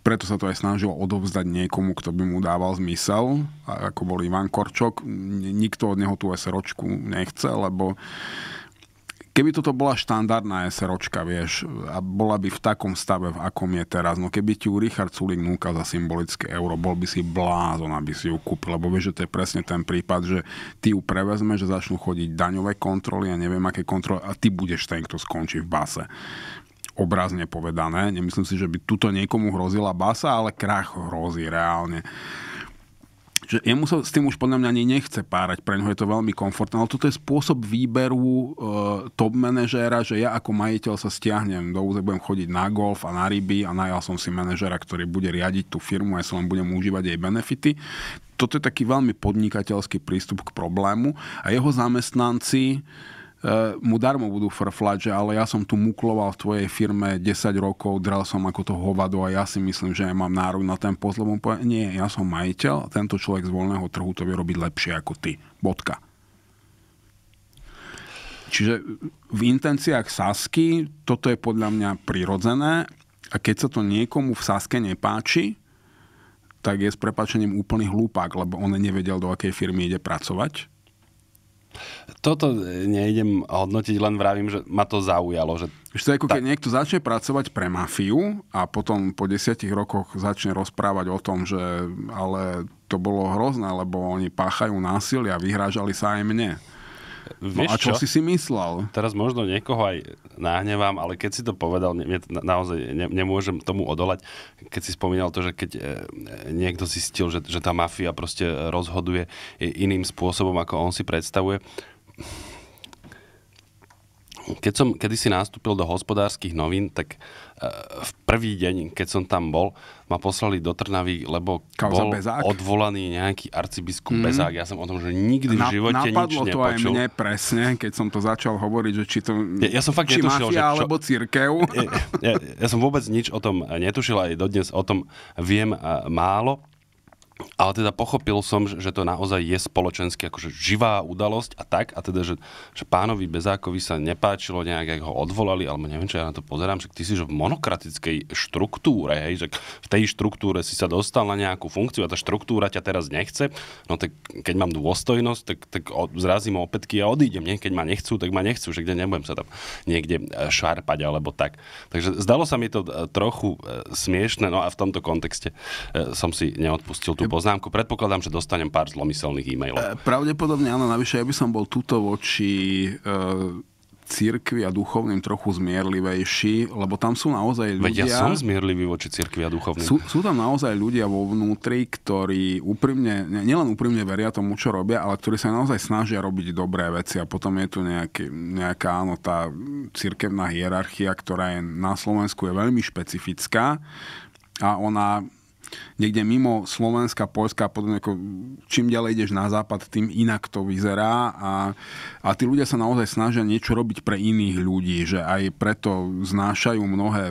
Speaker 1: preto sa to aj snažil odovzdať niekomu, kto by mu dával zmysel, ako bol Ivan Korčok. Nikto od neho tú SROčku nechce, lebo Keby toto bola štandardná SROčka, vieš, a bola by v takom stave, v akom je teraz, no keby ti ju Richard Sulik núka za symbolické euro, bol by si blázon, aby si ju kúpil, lebo vieš, že to je presne ten prípad, že ty ju prevezme, že začnú chodiť daňové kontroly a neviem aké kontroly a ty budeš ten, kto skončí v base obrazne povedané. Nemyslím si, že by tuto niekomu hrozila basa, ale krach hrozí reálne že jemu sa s tým už podľa mňa ani nechce párať, pre ňoho je to veľmi komfortné, ale toto je spôsob výberu e, top manažéra, že ja ako majiteľ sa stiahnem do úze, budem chodiť na golf a na ryby a najal som si manažéra, ktorý bude riadiť tú firmu a ja sa len budem užívať jej benefity. Toto je taký veľmi podnikateľský prístup k problému a jeho zamestnanci Eh, mu darmo budú frflať, že ale ja som tu mukloval v tvojej firme 10 rokov, dral som ako to hovado a ja si myslím, že ja mám nárok na ten post, lebo povedal, nie, ja som majiteľ a tento človek z voľného trhu to vie robiť lepšie ako ty. Bodka. Čiže v intenciách Sasky toto je podľa mňa prirodzené a keď sa to niekomu v Saske nepáči, tak je s prepačením úplný hlúpak, lebo on nevedel, do akej firmy ide pracovať toto e, nejdem hodnotiť, len vravím, že ma to zaujalo. Že... Ešte ako keď niekto začne pracovať pre mafiu a potom po desiatich rokoch začne rozprávať o tom, že ale to bolo hrozné, lebo oni páchajú násilie a vyhrážali sa aj mne. Vieš no a čo, čo si si myslel? Teraz možno
Speaker 2: niekoho aj nahnevám, ale keď si to povedal, ne, naozaj ne, nemôžem tomu odolať, keď si spomínal to, že keď e, niekto zistil, že, že tá mafia proste rozhoduje iným spôsobom, ako on si predstavuje. Keď som kedysi nastúpil do hospodárskych novín, tak v prvý deň, keď som tam bol, ma poslali do Trnavy, lebo Kauza bol Bezák. odvolaný nejaký arcibiskup mm. Bezák. Ja
Speaker 1: som o tom, že nikdy Na, v živote napadlo to aj mne presne, keď som to začal hovoriť, že či to ja, ja som fakt či netušil, mafia, že čo, alebo církev. Ja, ja, ja som vôbec nič o tom netušil, aj
Speaker 2: dodnes o tom viem málo. Ale teda pochopil som, že to naozaj je spoločenský, akože živá udalosť a tak, a teda, že, že pánovi Bezákovi sa nepáčilo nejak, ako ho odvolali, alebo neviem, čo ja na to pozerám, že ty si že v monokratickej štruktúre, hej, že v tej štruktúre si sa dostal na nejakú funkciu a tá štruktúra ťa teraz nechce, no tak keď mám dôstojnosť, tak, tak zrazím opätky a odídem, nie? keď ma nechcú, tak ma nechcú, že kde nebudem sa tam niekde e, šarpať alebo tak. Takže zdalo sa mi to e, trochu e, smiešne, no a v tomto kontexte som si neodpustil tú poznámku. Predpokladám, že dostanem pár zlomyselných
Speaker 1: e-mailov. E, pravdepodobne áno, navyše ja by som bol tuto voči e, církvi a duchovným trochu zmierlivejší, lebo tam sú naozaj ľudia... Veď ja som zmierlivý voči církvi a duchovným. Sú, sú tam naozaj ľudia vo vnútri, ktorí úprimne, nielen úprimne veria tomu, čo robia, ale ktorí sa naozaj snažia robiť dobré veci a potom je tu nejaký, nejaká, áno, tá církevná hierarchia, ktorá je na Slovensku je veľmi špecifická a ona niekde mimo Slovenska, Polska a ako čím ďalej ideš na západ, tým inak to vyzerá a, a tí ľudia sa naozaj snažia niečo robiť pre iných ľudí, že aj preto znášajú mnohé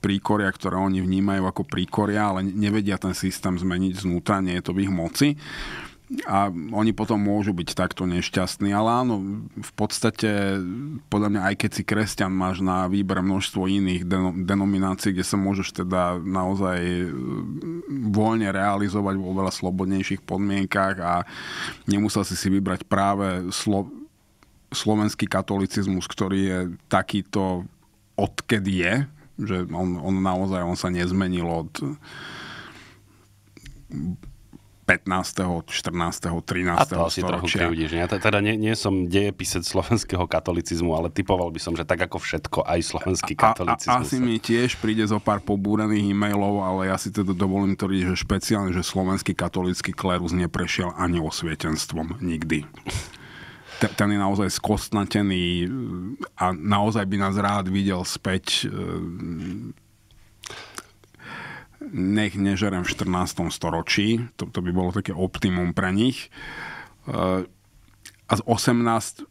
Speaker 1: príkoria, ktoré oni vnímajú ako príkoria, ale nevedia ten systém zmeniť znútra, nie je to v ich moci a oni potom môžu byť takto nešťastní. Ale áno, v podstate, podľa mňa, aj keď si kresťan, máš na výber množstvo iných denominácií, kde sa môžeš teda naozaj e, voľne realizovať vo veľa slobodnejších podmienkách a nemusel si si vybrať práve slo- slovenský katolicizmus, ktorý je takýto odkedy je, že on, on naozaj on sa nezmenil od 15., 14.,
Speaker 2: 13. A to asi trochu krivdíš. Ja teda nie, nie som dejepisec slovenského katolicizmu, ale typoval by som, že tak ako všetko, aj slovenský katolicizmus. A, a, asi
Speaker 1: mi tiež príde zo pár pobúrených e-mailov, ale ja si teda dovolím tvrdiť, že špeciálne, že slovenský katolický klerus neprešiel ani osvietenstvom nikdy ten je naozaj skostnatený e, a naozaj by nás rád videl späť e, nech nežerem v 14. storočí, to, to by bolo také optimum pre nich. Eh, a z 18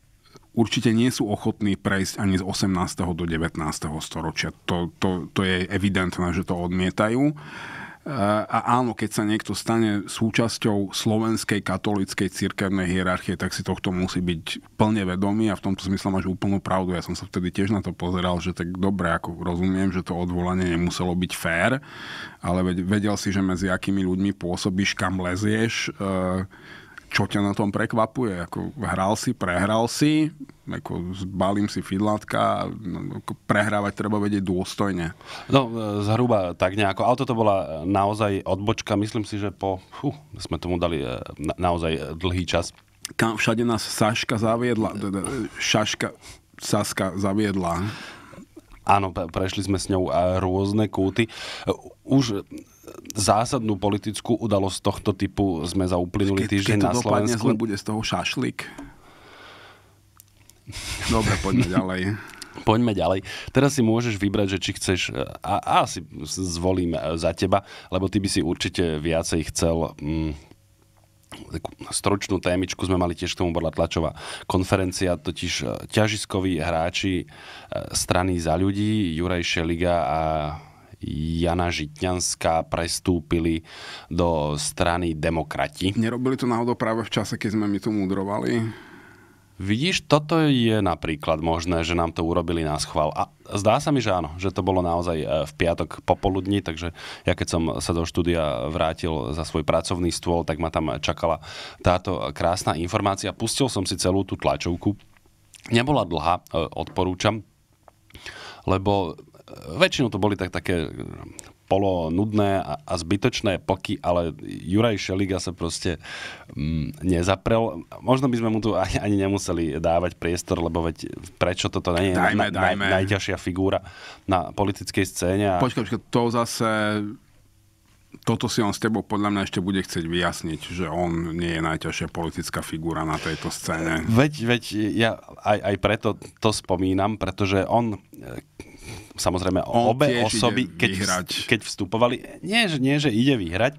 Speaker 1: určite nie sú ochotní prejsť ani z 18. do 19. storočia. To, to, to je evidentné, že to odmietajú. A áno, keď sa niekto stane súčasťou slovenskej katolíckej cirkevnej hierarchie, tak si tohto musí byť plne vedomý a v tomto zmysle máš úplnú pravdu. Ja som sa vtedy tiež na to pozeral, že tak dobre, ako rozumiem, že to odvolanie nemuselo byť fér, ale vedel si, že medzi akými ľuďmi pôsobíš, kam lezieš, e, čo ťa na tom prekvapuje? Ako, hral si, prehral si, ako, zbalím si fidlátka, no, ako, prehrávať treba vedieť dôstojne. No, e, zhruba tak nejako.
Speaker 2: Ale toto bola e, naozaj odbočka, myslím si, že po... Fú, sme tomu dali e, na, naozaj dlhý čas. Kam všade nás Saška zaviedla, Šaška, Saska zaviedla. Áno, prešli sme s ňou rôzne kúty. Už zásadnú politickú udalosť tohto typu sme za uplynulý týždeň na Slovensku. Keď bude
Speaker 1: z toho šašlik.
Speaker 2: Dobre, poďme ďalej. Poďme ďalej. Teraz si môžeš vybrať, že či chceš, a, a asi zvolím e, za teba, lebo ty by si určite viacej chcel mm, takú stručnú témičku sme mali tiež k tomu bola tlačová konferencia, totiž e, ťažiskoví hráči e, strany za ľudí, Juraj Šeliga a Jana Žitňanská prestúpili do strany demokrati. Nerobili to náhodou práve v čase, keď sme my tu múdrovali? Vidíš, toto je napríklad možné, že nám to urobili na schvál. A zdá sa mi, že áno, že to bolo naozaj e, v piatok popoludní, takže ja keď som sa do štúdia vrátil za svoj pracovný stôl, tak ma tam čakala táto krásna informácia. Pustil som si celú tú tlačovku. Nebola dlhá, e, odporúčam, lebo väčšinou to boli tak, také eh, polo nudné a, a zbytočné poky, ale Juraj Šeliga sa proste mm, nezaprel. Možno by sme mu tu ani, ani nemuseli dávať priestor, lebo veď prečo toto nie je dajme, na, dajme. Na,
Speaker 1: najťažšia figúra na politickej scéne. A... Počkaj, počkaj, to zase toto si on s tebou podľa mňa ešte bude chcieť vyjasniť, že on nie je najťažšia politická figúra na tejto scéne. Veď, veď ja aj, aj preto to spomínam,
Speaker 2: pretože on eh, samozrejme On obe osoby, keď, vyhrať. keď vstupovali, nie, nie, že ide vyhrať,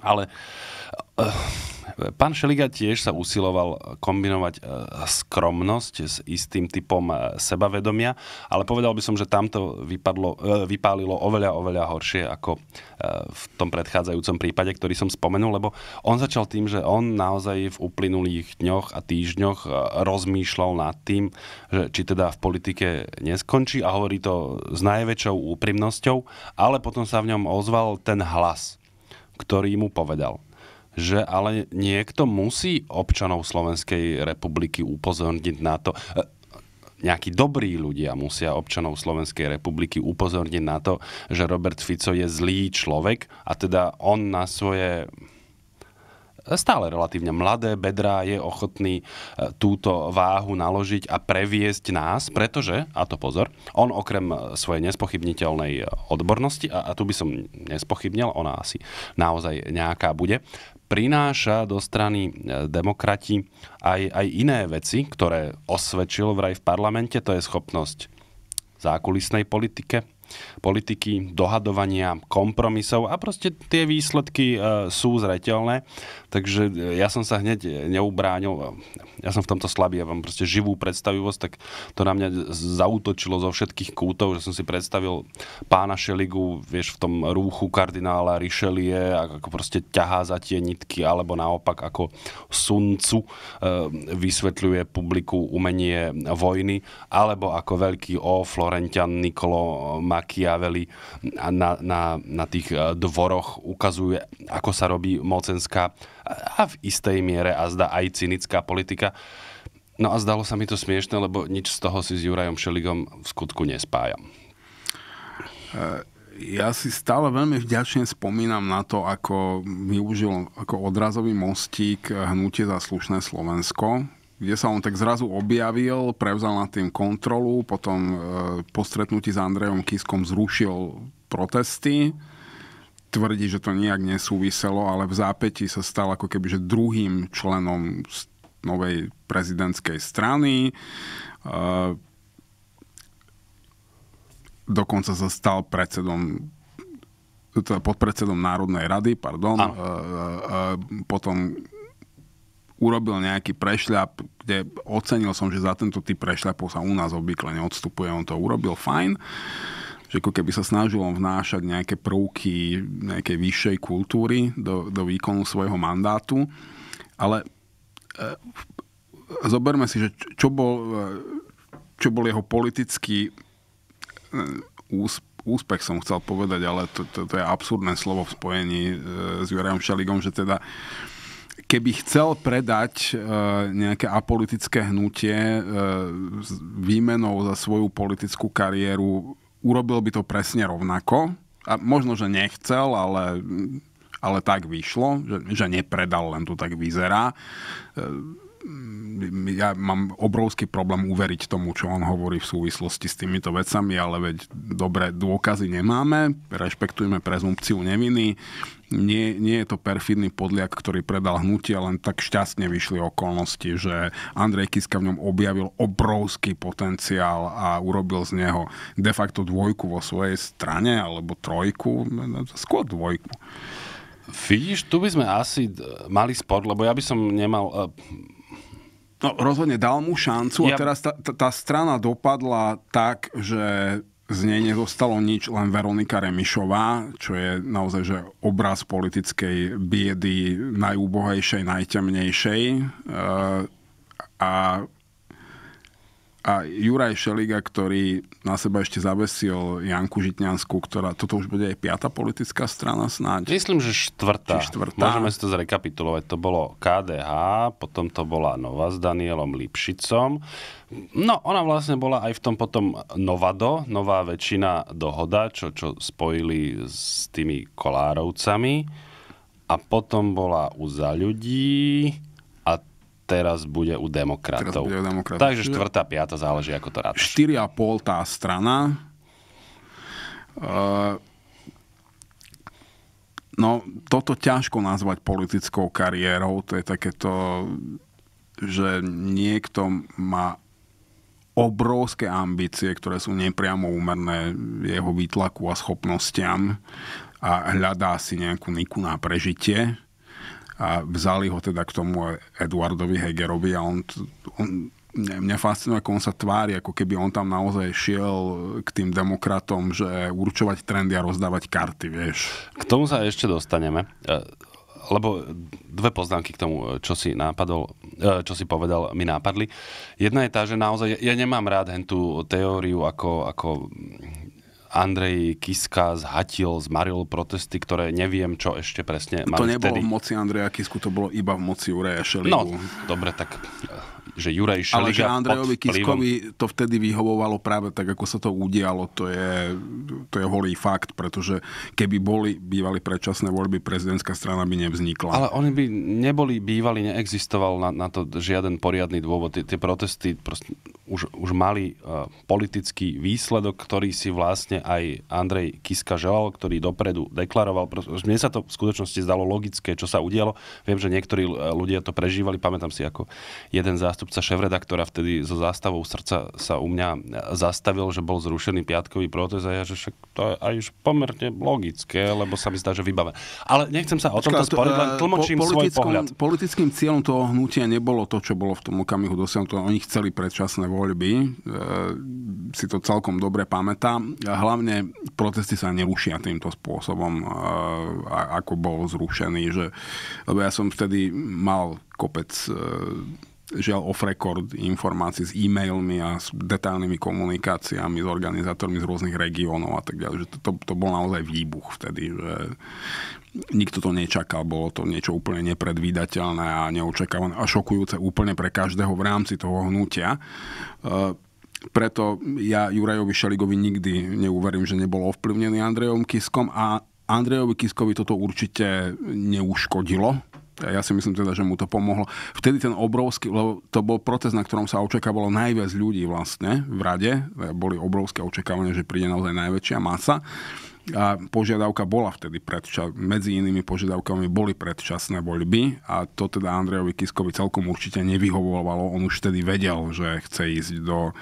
Speaker 2: ale uh, Pán Šeliga tiež sa usiloval eh, kombinovať eh, skromnosť s istým typom eh, sebavedomia, ale povedal by som, že tamto vypadlo, vypálilo oveľa, oveľa horšie ako v tom predchádzajúcom prípade, ktorý som spomenul, lebo on začal tým, že on naozaj v uplynulých dňoch a týždňoch rozmýšľal nad tým, že či teda v politike neskončí a hovorí to s najväčšou úprimnosťou, ale potom sa v ňom ozval ten hlas, ktorý mu povedal že ale niekto musí občanov Slovenskej republiky upozorniť na to, e, nejakí dobrí ľudia musia občanov Slovenskej republiky upozorniť na to, že Robert Fico je zlý človek a teda on na svoje e, stále relatívne mladé bedrá je ochotný e, túto váhu naložiť a previesť nás, pretože, a to pozor, on okrem svojej nespochybniteľnej odbornosti, a, a tu by som nespochybnil, ona asi naozaj nejaká bude, prináša do strany e, demokrati aj, aj iné veci, ktoré osvedčil vraj v parlamente, to je schopnosť zákulisnej politike, politiky, dohadovania, kompromisov a proste tie výsledky e, sú zreteľné. Takže e, ja som sa hneď e, neubránil. Ja som v tomto slabý, ja mám proste živú predstavivosť, tak to na mňa zautočilo zo všetkých kútov, že som si predstavil pána Šeligu, vieš, v tom rúchu kardinála Rišelie, ako proste ťahá za tie nitky, alebo naopak ako Suncu e, vysvetľuje publiku umenie vojny, alebo ako veľký O, Florentian Nicolo Machiavelli na, na, na tých dvoroch ukazuje, ako sa robí mocenská a v istej miere a zdá aj cynická politika. No a zdalo sa mi to smiešne, lebo nič z toho si s Jurajom
Speaker 1: Šeligom v skutku nespájam. E, ja si stále veľmi vďačne spomínam na to, ako využil ako odrazový mostík Hnutie za slušné Slovensko, kde sa on tak zrazu objavil, prevzal nad tým kontrolu, potom e, po stretnutí s Andrejom Kiskom zrušil protesty, tvrdí, že to nejak nesúviselo, ale v zápäti sa stal ako keby že druhým členom novej prezidentskej strany. Eh, dokonca sa stal predsedom teda podpredsedom Národnej rady, pardon. A. Eh, eh, potom urobil nejaký prešľap, kde ocenil som, že za tento typ prešľapov sa u nás obvykle neodstupuje, on to urobil fajn. Uh, že ako keby sa snažil on vnášať nejaké prvky nejakej vyššej kultúry do, do výkonu svojho mandátu. Ale e, zoberme si, že čo bol, e, čo bol jeho politický e, ús, úspech, som chcel povedať, ale to, to, to je absurdné slovo v spojení e, s Jurajom Šeligom, že teda keby chcel predať nejaké apolitické hnutie výmenou za svoju politickú kariéru urobil by to presne rovnako. A možno, že nechcel, ale, ale tak vyšlo, že, že nepredal, len to tak vyzerá. Ehm, ja mám obrovský problém uveriť tomu, čo on hovorí v súvislosti s týmito vecami, ale veď dobre, dôkazy nemáme, rešpektujeme prezumpciu neviny, nie, nie je to perfidný podliak, ktorý predal hnutie, len tak šťastne vyšli okolnosti, že Andrej Kiska v ňom objavil obrovský potenciál a urobil z neho de facto dvojku vo svojej strane, alebo trojku, skôr dvojku. Vidíš, tu by sme asi mali spor, lebo ja by som nemal... Uh No rozhodne dal mu šancu ja... a teraz tá, tá strana dopadla tak, že z nej nezostalo nič, len Veronika Remišová, čo je naozaj že obraz politickej biedy najúbohejšej, najtemnejšej. E, a a Juraj Šeliga, ktorý na seba ešte zavesil Janku Žitňanskú, ktorá, toto už bude aj piata politická strana snáď. Myslím, že štvrtá. štvrtá. Môžeme
Speaker 2: si to zrekapitulovať. To bolo KDH, potom to bola Nova s Danielom Lipšicom. No, ona vlastne bola aj v tom potom Novado, nová väčšina dohoda, čo, čo spojili s tými Kolárovcami. A potom bola u za ľudí
Speaker 1: teraz bude u demokratov. Teraz bude u demokratov. Takže štvrtá,
Speaker 2: piata záleží, ako to 4
Speaker 1: 4,5 tá strana. Uh, no, toto ťažko nazvať politickou kariérou. To je takéto, že niekto má obrovské ambície, ktoré sú nepriamo úmerné jeho výtlaku a schopnostiam a hľadá si nejakú niku na prežitie a vzali ho teda k tomu Eduardovi Hegerovi a on, on mňa fascinuje, ako on sa tvári, ako keby on tam naozaj šiel k tým demokratom, že určovať trendy a rozdávať karty, vieš.
Speaker 2: K tomu sa ešte dostaneme. E, lebo dve poznámky k tomu, e, čo si, nápadol, e, čo si povedal, mi nápadli. Jedna je tá, že naozaj ja nemám rád hen tú teóriu ako, ako Andrej Kiska zhatil, zmaril protesty, ktoré neviem, čo ešte presne mali To nebolo vtedy. v
Speaker 1: moci Andreja Kisku, to bolo iba v moci Ureja Šeligu. No, dobre, tak eh, že Juraj Šeliga Ale že Andrejovi Kiskovi to vtedy vyhovovalo práve tak, ako sa to udialo, to je, to je holý fakt, pretože keby boli bývali predčasné voľby, prezidentská strana by nevznikla. Ale
Speaker 2: oni by neboli bývali, neexistoval na, na to žiaden poriadny dôvod. Tie, tie protesty už, už mali uh, politický výsledok, ktorý si vlastne aj Andrej Kiska želal, ktorý dopredu deklaroval. Mne sa to v skutočnosti zdalo logické, čo sa udialo. Viem, že niektorí e, ľudia to prežívali. Pamätám si, ako jeden zástup zástupca šéf-redaktora vtedy so zástavou srdca sa u mňa zastavil, že bol zrušený piatkový protest a ja, že však to je aj pomerne logické, lebo sa mi zdá, že vybavené.
Speaker 1: Ale nechcem sa o tomto sporiť, len e, tlmočím po, svoj pohľad. Politickým cieľom toho hnutia nebolo to, čo bolo v tom okamihu dosiahnuté. Oni chceli predčasné voľby, e, si to celkom dobre pamätám. E, hlavne protesty sa nerušia týmto spôsobom, e, ako bol zrušený. Že, lebo ja som vtedy mal kopec e, žiaľ off-record informácií s e-mailmi a s detailnými komunikáciami s organizátormi z rôznych regiónov a tak ďalej. Že to, to, to bol naozaj výbuch vtedy, že nikto to nečakal, bolo to niečo úplne nepredvídateľné a neočakávané a šokujúce úplne pre každého v rámci toho hnutia. E, preto ja Jurajovi Šeligovi nikdy neuverím, že nebol ovplyvnený Andrejom Kiskom a Andrejovi Kiskovi toto určite neuškodilo, a ja si myslím teda, že mu to pomohlo. Vtedy ten obrovský, lebo to bol protest, na ktorom sa očakávalo najviac ľudí vlastne v rade. Boli obrovské očakávania, že príde naozaj najväčšia masa a požiadavka bola vtedy predčas. Medzi inými požiadavkami boli predčasné voľby a to teda Andrejovi Kiskovi celkom určite nevyhovovalo. On už vtedy vedel, že chce ísť do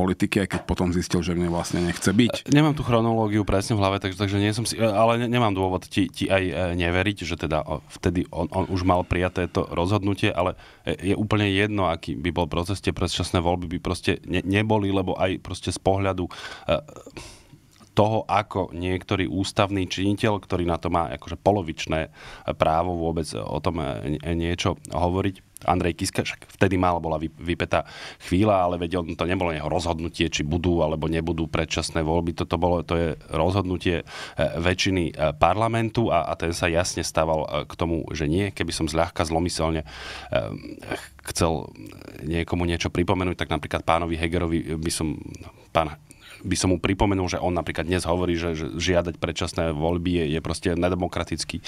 Speaker 1: politiky, aj keď potom zistil, že v nej vlastne nechce byť.
Speaker 2: Nemám tú chronológiu presne v hlave, takže, takže nie som si, ale nemám dôvod ti, ti aj e, neveriť, že teda vtedy on, on už mal prijaté to rozhodnutie, ale e, je úplne jedno, aký by bol proces, tie predčasné voľby by proste ne, neboli, lebo aj proste z pohľadu e, toho, ako niektorý ústavný činiteľ, ktorý na to má akože polovičné právo vôbec o tom niečo hovoriť, Andrej Kiska, však vtedy mal, bola vypetá chvíľa, ale vedel, to nebolo jeho rozhodnutie, či budú alebo nebudú predčasné voľby. Toto bolo, to je rozhodnutie e, väčšiny e, parlamentu a, a ten sa jasne stával e, k tomu, že nie. Keby som zľahka zlomyselne chcel niekomu niečo pripomenúť, tak napríklad pánovi Hegerovi by som, pán by som mu pripomenul, že on napríklad dnes hovorí, že, že žiadať predčasné voľby je, je proste nedemokratický e,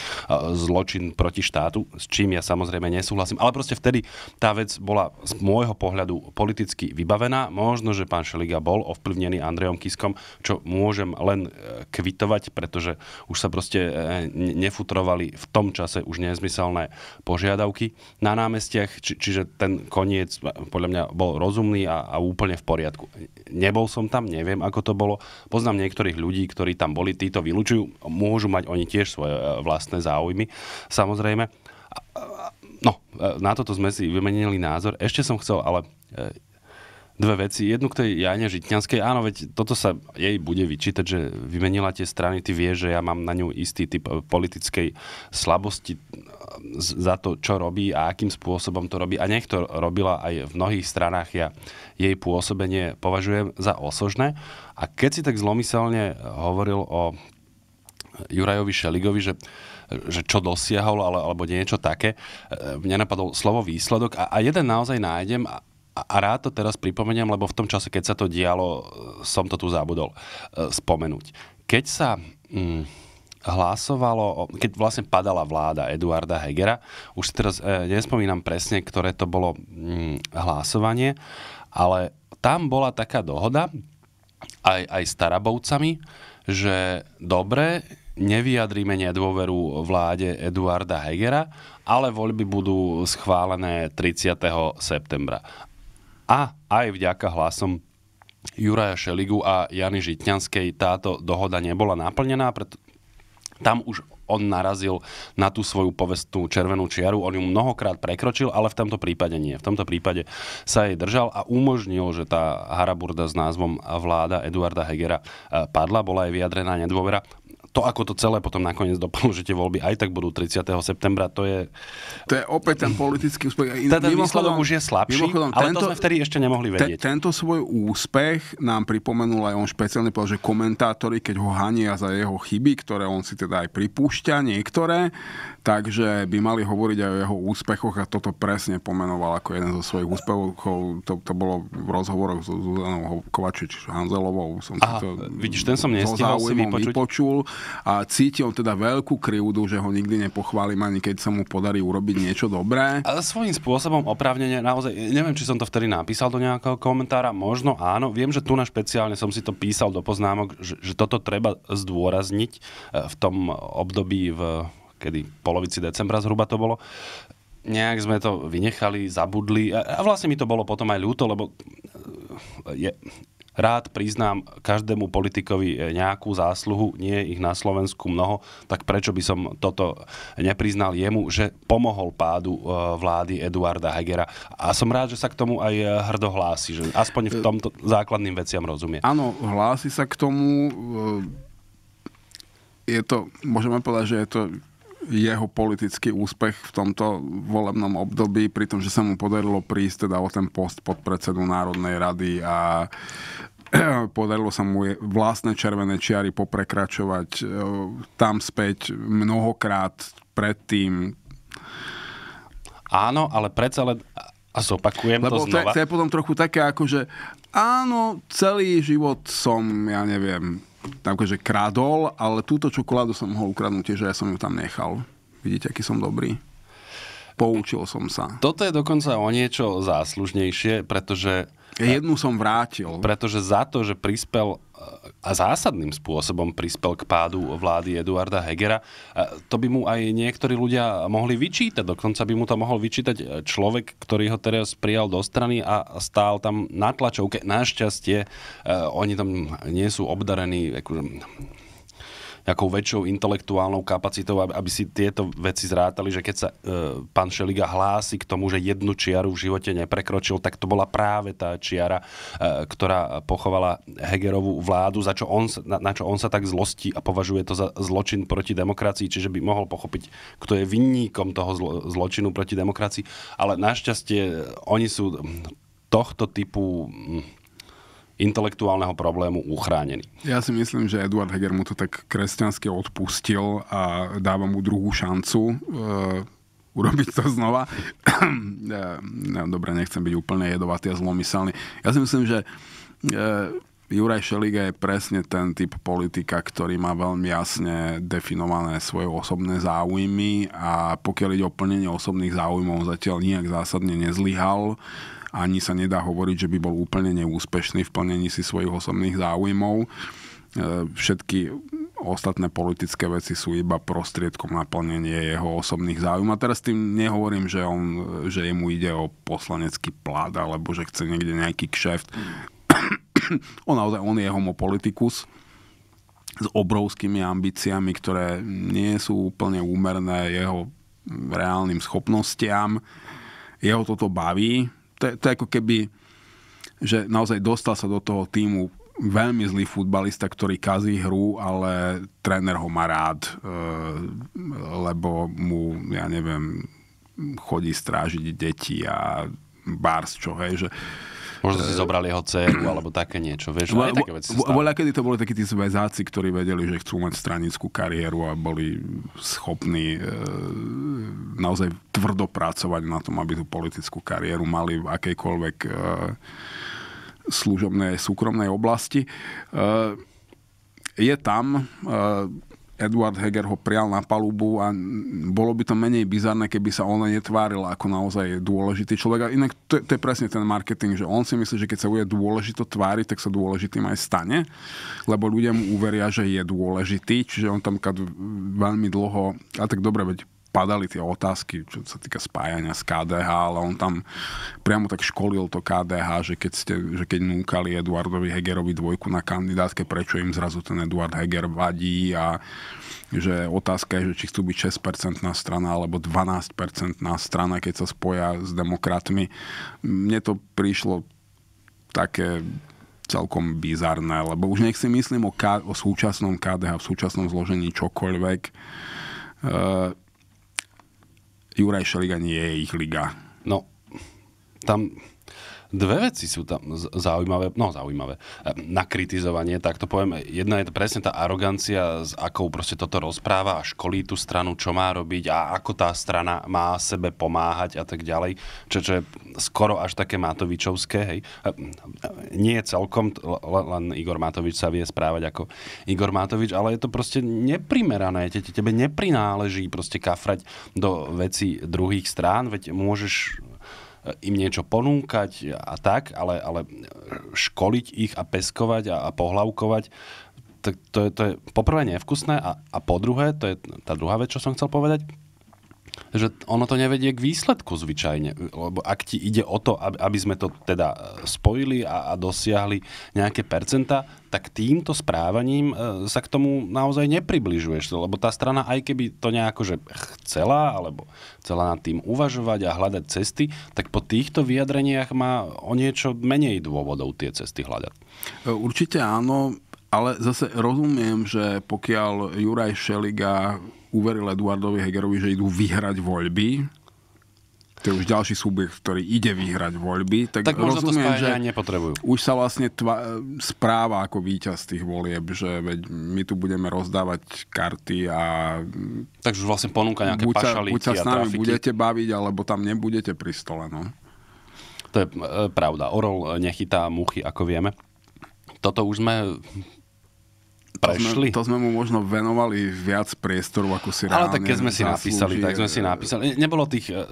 Speaker 2: zločin proti štátu, s čím ja samozrejme nesúhlasím. Ale proste vtedy tá vec bola z môjho pohľadu politicky vybavená. Možno, že pán Šeliga bol ovplyvnený Andrejom Kiskom, čo môžem len e, kvitovať, pretože už sa proste e, nefutrovali v tom čase už nezmyselné požiadavky na námestiach, či, čiže ten koniec podľa mňa bol rozumný a, a úplne v poriadku. Nebol som tam, neviem, ako to bolo. Poznám niektorých ľudí, ktorí tam boli, títo vylúčujú, môžu mať oni tiež svoje e, vlastné záujmy, samozrejme. No, e, na toto sme si vymenili názor. Ešte som chcel, ale e, dve veci. Jednu k tej Jane Žitňanskej. Áno, veď toto sa jej bude vyčítať, že vymenila tie strany. Ty vieš, že ja mám na ňu istý typ eh, politickej slabosti eh, za to, čo robí a akým spôsobom to robí. A nech to robila aj v mnohých stranách. Ja jej pôsobenie považujem za osožné. A keď si tak zlomyselne eh, hovoril o Jurajovi Šeligovi, že že čo dosiahol ale, alebo niečo také. Mne napadol slovo výsledok a, a jeden naozaj nájdem a rád to teraz pripomeniem, lebo v tom čase, keď sa to dialo, e, som to tu zabudol e, spomenúť. Keď sa hm, mm, hlásovalo, keď vlastne padala vláda Eduarda Hegera, už si teraz eh, nespomínam presne, ktoré to bolo hm, hlasovanie, ale tam bola taká dohoda aj, aj s Tarabovcami, že dobre, nevyjadríme nedôveru vláde Eduarda Hegera, ale voľby budú schválené 30. septembra a aj vďaka hlasom Juraja Šeligu a Jany Žitňanskej táto dohoda nebola naplnená, preto tam už on narazil na tú svoju povestnú červenú čiaru, on ju mnohokrát prekročil, ale v tomto prípade nie. V tomto prípade sa jej držal a umožnil, že tá haraburda s názvom vláda Eduarda Hegera eh, padla, bola aj vyjadrená nedôvera to, ako to celé potom nakoniec dopadlo, že tie voľby aj tak budú 30. septembra, to je... To je
Speaker 1: opäť ten politický úspech. Teda ten výsledok už je slabší, ale tento, to sme vtedy
Speaker 2: ešte nemohli vedieť.
Speaker 1: Te, tento svoj úspech nám pripomenul aj on špeciálne povedal, že komentátori, keď ho hania za jeho chyby, ktoré on si teda aj pripúšťa, niektoré, takže by mali hovoriť aj o jeho úspechoch a toto presne pomenoval ako jeden zo svojich úspechov. To, to bolo v rozhovoroch so Zuzanou Kovačič Hanzelovou. Som Aha, to vidíš, ten som nestihol si vypočuť. vypočul a cítil teda veľkú krivdu, že ho nikdy nepochválim ani keď sa mu podarí urobiť niečo dobré. Ale svojím
Speaker 2: spôsobom oprávnenie naozaj, neviem, či som to vtedy napísal do nejakého komentára, možno áno, viem, že tu na špeciálne som si to písal do poznámok, že, že toto treba zdôrazniť eh, v tom období v kedy polovici decembra zhruba to bolo, nejak sme to vynechali, zabudli a, a vlastne mi to bolo potom aj ľúto, lebo eh, je, rád priznám každému politikovi eh, nejakú zásluhu, nie je ich na Slovensku mnoho, tak prečo by som toto nepriznal jemu, že pomohol pádu eh, vlády Eduarda Hegera. A som rád, že sa k tomu aj hrdo hlási, že aspoň v tomto základným veciam
Speaker 1: rozumie. Áno, hlási sa k tomu. Je to, môžeme povedať, že je to jeho politický úspech v tomto volebnom období, pri tom, že sa mu podarilo prísť teda o ten post predsedu Národnej rady a podarilo sa mu vlastné červené čiary poprekračovať e, tam späť mnohokrát predtým. Áno, ale predsa len a zopakujem Lebo to znova. To je, to je potom trochu také ako, že áno, celý život som, ja neviem, takže akože kradol, ale túto čokoládu som mohol ukradnúť tiež, ja som ju tam nechal. Vidíte, aký som dobrý. Poučil som sa. Toto
Speaker 2: je dokonca o niečo záslužnejšie, pretože Jednu som vrátil. Pretože za to, že prispel a zásadným spôsobom prispel k pádu vlády Eduarda Hegera. To by mu aj niektorí ľudia mohli vyčítať, dokonca by mu to mohol vyčítať človek, ktorý ho teraz prijal do strany a stál tam na tlačovke. Našťastie, e, oni tam nie sú obdarení akože, nejakou väčšou intelektuálnou kapacitou, aby si tieto veci zrátali, že keď sa e, pán Šeliga hlási k tomu, že jednu čiaru v živote neprekročil, tak to bola práve tá čiara, e, ktorá pochovala Hegerovú vládu, za čo on, na, na čo on sa tak zlostí a považuje to za zločin proti demokracii, čiže by mohol pochopiť, kto je vinníkom toho zlo, zločinu proti demokracii. Ale našťastie e, oni sú tohto typu intelektuálneho problému uchránený.
Speaker 1: Ja si myslím, že Eduard Heger mu to tak kresťansky odpustil a dáva mu druhú šancu uh, urobiť to znova. ja, dobre, nechcem byť úplne jedovatý a zlomyselný. Ja si myslím, že uh, Juraj Šeliga je presne ten typ politika, ktorý má veľmi jasne definované svoje osobné záujmy a pokiaľ ide o plnenie osobných záujmov, zatiaľ nijak zásadne nezlyhal ani sa nedá hovoriť, že by bol úplne neúspešný v plnení si svojich osobných záujmov. E, všetky ostatné politické veci sú iba prostriedkom na plnenie jeho osobných záujmov. A teraz tým nehovorím, že, on, že jemu ide o poslanecký plát, alebo že chce niekde nejaký kšeft. on naozaj, on je homopolitikus s obrovskými ambíciami, ktoré nie sú úplne úmerné jeho reálnym schopnostiam. Jeho toto baví, to, to je ako keby, že naozaj dostal sa do toho týmu veľmi zlý futbalista, ktorý kazí hru, ale tréner ho má rád, e, lebo mu, ja neviem, chodí strážiť deti a bars, čo hej, že Možno si zobrali jeho dceru alebo také niečo,
Speaker 2: vieš, aj také veci Voľa,
Speaker 1: kedy to boli takí tí zväzáci, ktorí vedeli, že chcú mať stranickú kariéru a boli schopní e, naozaj tvrdo pracovať na tom, aby tú politickú kariéru mali v akejkoľvek e, služobnej, súkromnej oblasti. E, je tam, e, Edward Heger ho prial na palubu a bolo by to menej bizarné, keby sa ona netvárila ako naozaj dôležitý človek. A inak to, to je presne ten marketing, že on si myslí, že keď sa bude dôležito tváriť, tak sa dôležitým aj stane, lebo ľudia mu uveria, že je dôležitý, čiže on tam veľmi dlho, a tak dobre, veď padali tie otázky, čo sa týka spájania s KDH, ale on tam priamo tak školil to KDH, že keď, ste, že keď núkali Eduardovi Hegerovi dvojku na kandidátke, prečo im zrazu ten Eduard Heger vadí a že otázka je, že či chcú byť 6% na strana alebo 12% na strana, keď sa spoja s demokratmi. Mne to prišlo také celkom bizarné, lebo už nech si myslím o, K- o súčasnom KDH, v súčasnom zložení čokoľvek, Uh, Jurajša liga nie je ich liga. No,
Speaker 2: tam Dve veci sú tam zaujímavé, no zaujímavé, e, na kritizovanie, tak to poviem. Jedna je to presne tá arogancia, s akou proste toto rozpráva a školí tú stranu, čo má robiť a ako tá strana má sebe pomáhať a tak ďalej, čo, čo je skoro až také Matovičovské, hej. E, e, nie celkom, len Igor Matovič sa vie správať ako Igor Matovič, ale je to proste neprimerané, tebe neprináleží proste kafrať do veci druhých strán, veď môžeš im niečo ponúkať a tak, ale, ale školiť ich a peskovať a, a pohľavkovať, tak to, to je, to je poprvé nevkusné a, a po druhé, to je tá druhá vec, čo som chcel povedať, že ono to nevedie k výsledku zvyčajne, lebo ak ti ide o to, aby sme to teda spojili a, a dosiahli nejaké percenta, tak týmto správaním e, sa k tomu naozaj nepribližuješ. Lebo tá strana, aj keby to nejako že chcela, alebo chcela nad tým uvažovať a hľadať cesty, tak po týchto vyjadreniach má o niečo menej dôvodov tie cesty hľadať. E,
Speaker 1: určite áno, ale zase rozumiem, že pokiaľ Juraj Šeliga uveril Eduardovi Hegerovi, že idú vyhrať voľby, to je už ďalší subjekt, ktorý ide vyhrať voľby, tak, tak možno rozumiem, to že nepotrebujú. už sa vlastne tva- správa ako víťaz tých volieb, že veď my tu budeme rozdávať karty a... Takže už vlastne ponúka nejaké buď sa, buď sa s nami trafiky. budete baviť, alebo tam nebudete pri stole,
Speaker 2: no. To je e, pravda. Orol e, nechytá muchy, ako vieme. Toto už sme
Speaker 1: prešli. To sme, to sme mu možno venovali viac priestoru, ako si Ale tak keď sme si zaslúži, napísali, tak sme si
Speaker 2: napísali. Nebolo tých e,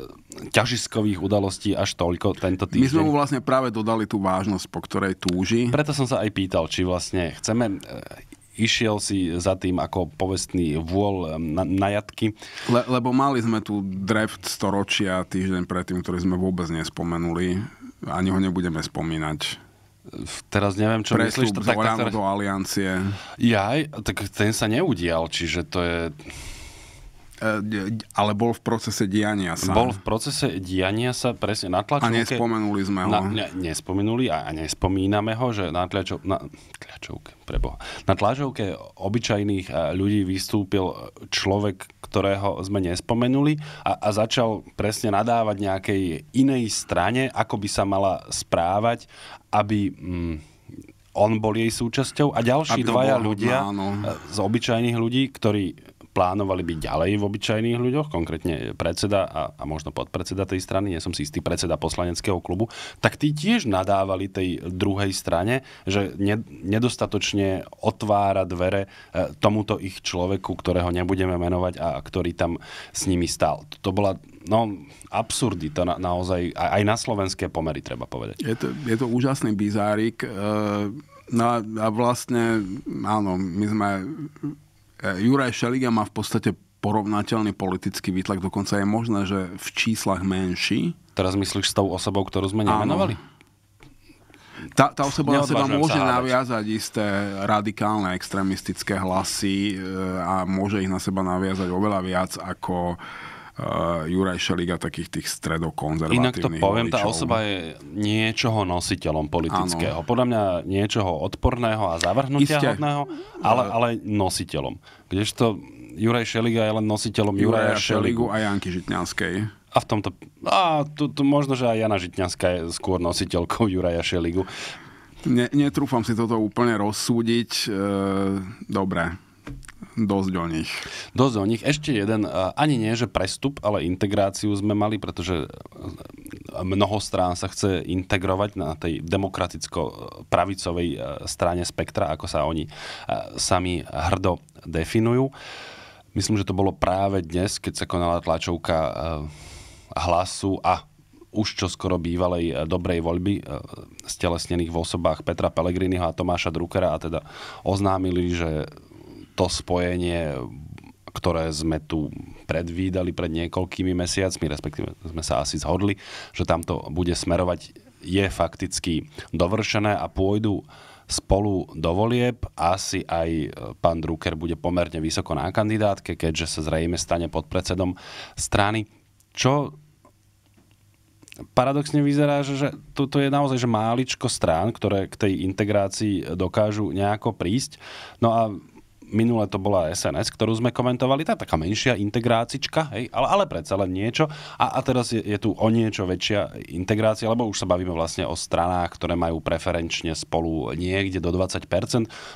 Speaker 1: ťažiskových udalostí
Speaker 2: až toľko tento týždeň. My sme mu vlastne práve dodali tú vážnosť, po ktorej túži. Preto som sa aj pýtal, či vlastne chceme e, išiel si za tým ako povestný vôľ e,
Speaker 1: na, jatky. Le, lebo mali sme tu draft storočia týždeň predtým, ktorý sme vôbec nespomenuli. Ani ho nebudeme spomínať Teraz neviem, čo Prestup myslíš. Prestup tak, tak, do aliancie. Jaj, tak ten sa neudial, čiže to je...
Speaker 2: E, ale bol v procese diania sa. Bol v procese diania sa, presne, na tlačovke... A nespomenuli sme ho. Na, ne, nespomenuli a, nespomíname ho, že na, tlačovke... na tlačovke, preboha, na tlačovke obyčajných e, ľudí vystúpil človek, ktorého sme nespomenuli a, a začal presne nadávať nejakej inej strane, ako by sa mala správať aby mm, on bol jej súčasťou a ďalší aby dvaja bol, ľudia áno. Eh, z obyčajných ľudí, ktorí plánovali byť ďalej v obyčajných ľuďoch, konkrétne predseda a, a možno podpredseda tej strany, nie som si istý, predseda poslaneckého klubu, tak tí tiež nadávali tej druhej strane, že ne, nedostatočne otvára dvere eh, tomuto ich človeku, ktorého nebudeme menovať a ktorý tam s nimi stál. To bola no, absurdita na, naozaj, aj na slovenské pomery, treba povedať.
Speaker 1: Je to, je to úžasný bizárik. E, no a, vlastne, áno, my sme... E, Juraj Šeliga má v podstate porovnateľný politický výtlak, dokonca je možné, že v číslach menší. Teraz myslíš s tou osobou, ktorú sme nemenovali? Áno. Tá, tá osoba na seba môže sa naviazať isté radikálne extrémistické hlasy e, a môže ich na seba naviazať oveľa viac ako uh, uh, Juraj Šeliga, takých tých stredokonzervatívnych Inak to poviem, voličov. tá osoba je niečoho nositeľom politického. Ano. Podľa mňa niečoho
Speaker 2: odporného a zavrhnutia Iste. hodného, ale, ale nositeľom. Kdežto Juraj Šeliga je len nositeľom Juraja, Juraja Šeligu. Šeligu a
Speaker 1: Janky Žitňanskej.
Speaker 2: A v tomto... A tu, tu možno, že aj Jana Žitňanská je skôr nositeľkou Juraja Šeligu. Ne, netrúfam si toto úplne rozsúdiť. E, dobre, dosť o nich. Dosť o nich. Ešte jeden, ani nie, že prestup, ale integráciu sme mali, pretože e, e, mnoho strán sa chce integrovať na tej demokraticko-pravicovej e, strane spektra, ako sa oni sami hrdo definujú. Myslím, že to bolo práve dnes, keď sa konala tlačovka hlasu a už čo skoro bývalej dobrej voľby stelesnených v osobách Petra Pellegriniho a Tomáša Druckera a teda oznámili, že to spojenie, ktoré sme tu predvídali pred niekoľkými mesiacmi, respektíve sme sa asi zhodli, že tam to bude smerovať, je fakticky dovršené a pôjdu spolu do volieb. Asi aj e, pán Drucker bude pomerne vysoko na kandidátke, keďže sa zrejme stane pod predsedom strany. Čo paradoxne vyzerá, že, že toto je naozaj že máličko strán, ktoré k tej integrácii dokážu nejako prísť. No a minule to bola SNS, ktorú sme komentovali, tá taká menšia integrácička, hej, ale, ale predsa len niečo. A, a teraz je, je tu o niečo väčšia integrácia, lebo už sa bavíme vlastne o stranách, ktoré majú preferenčne spolu niekde do 20%,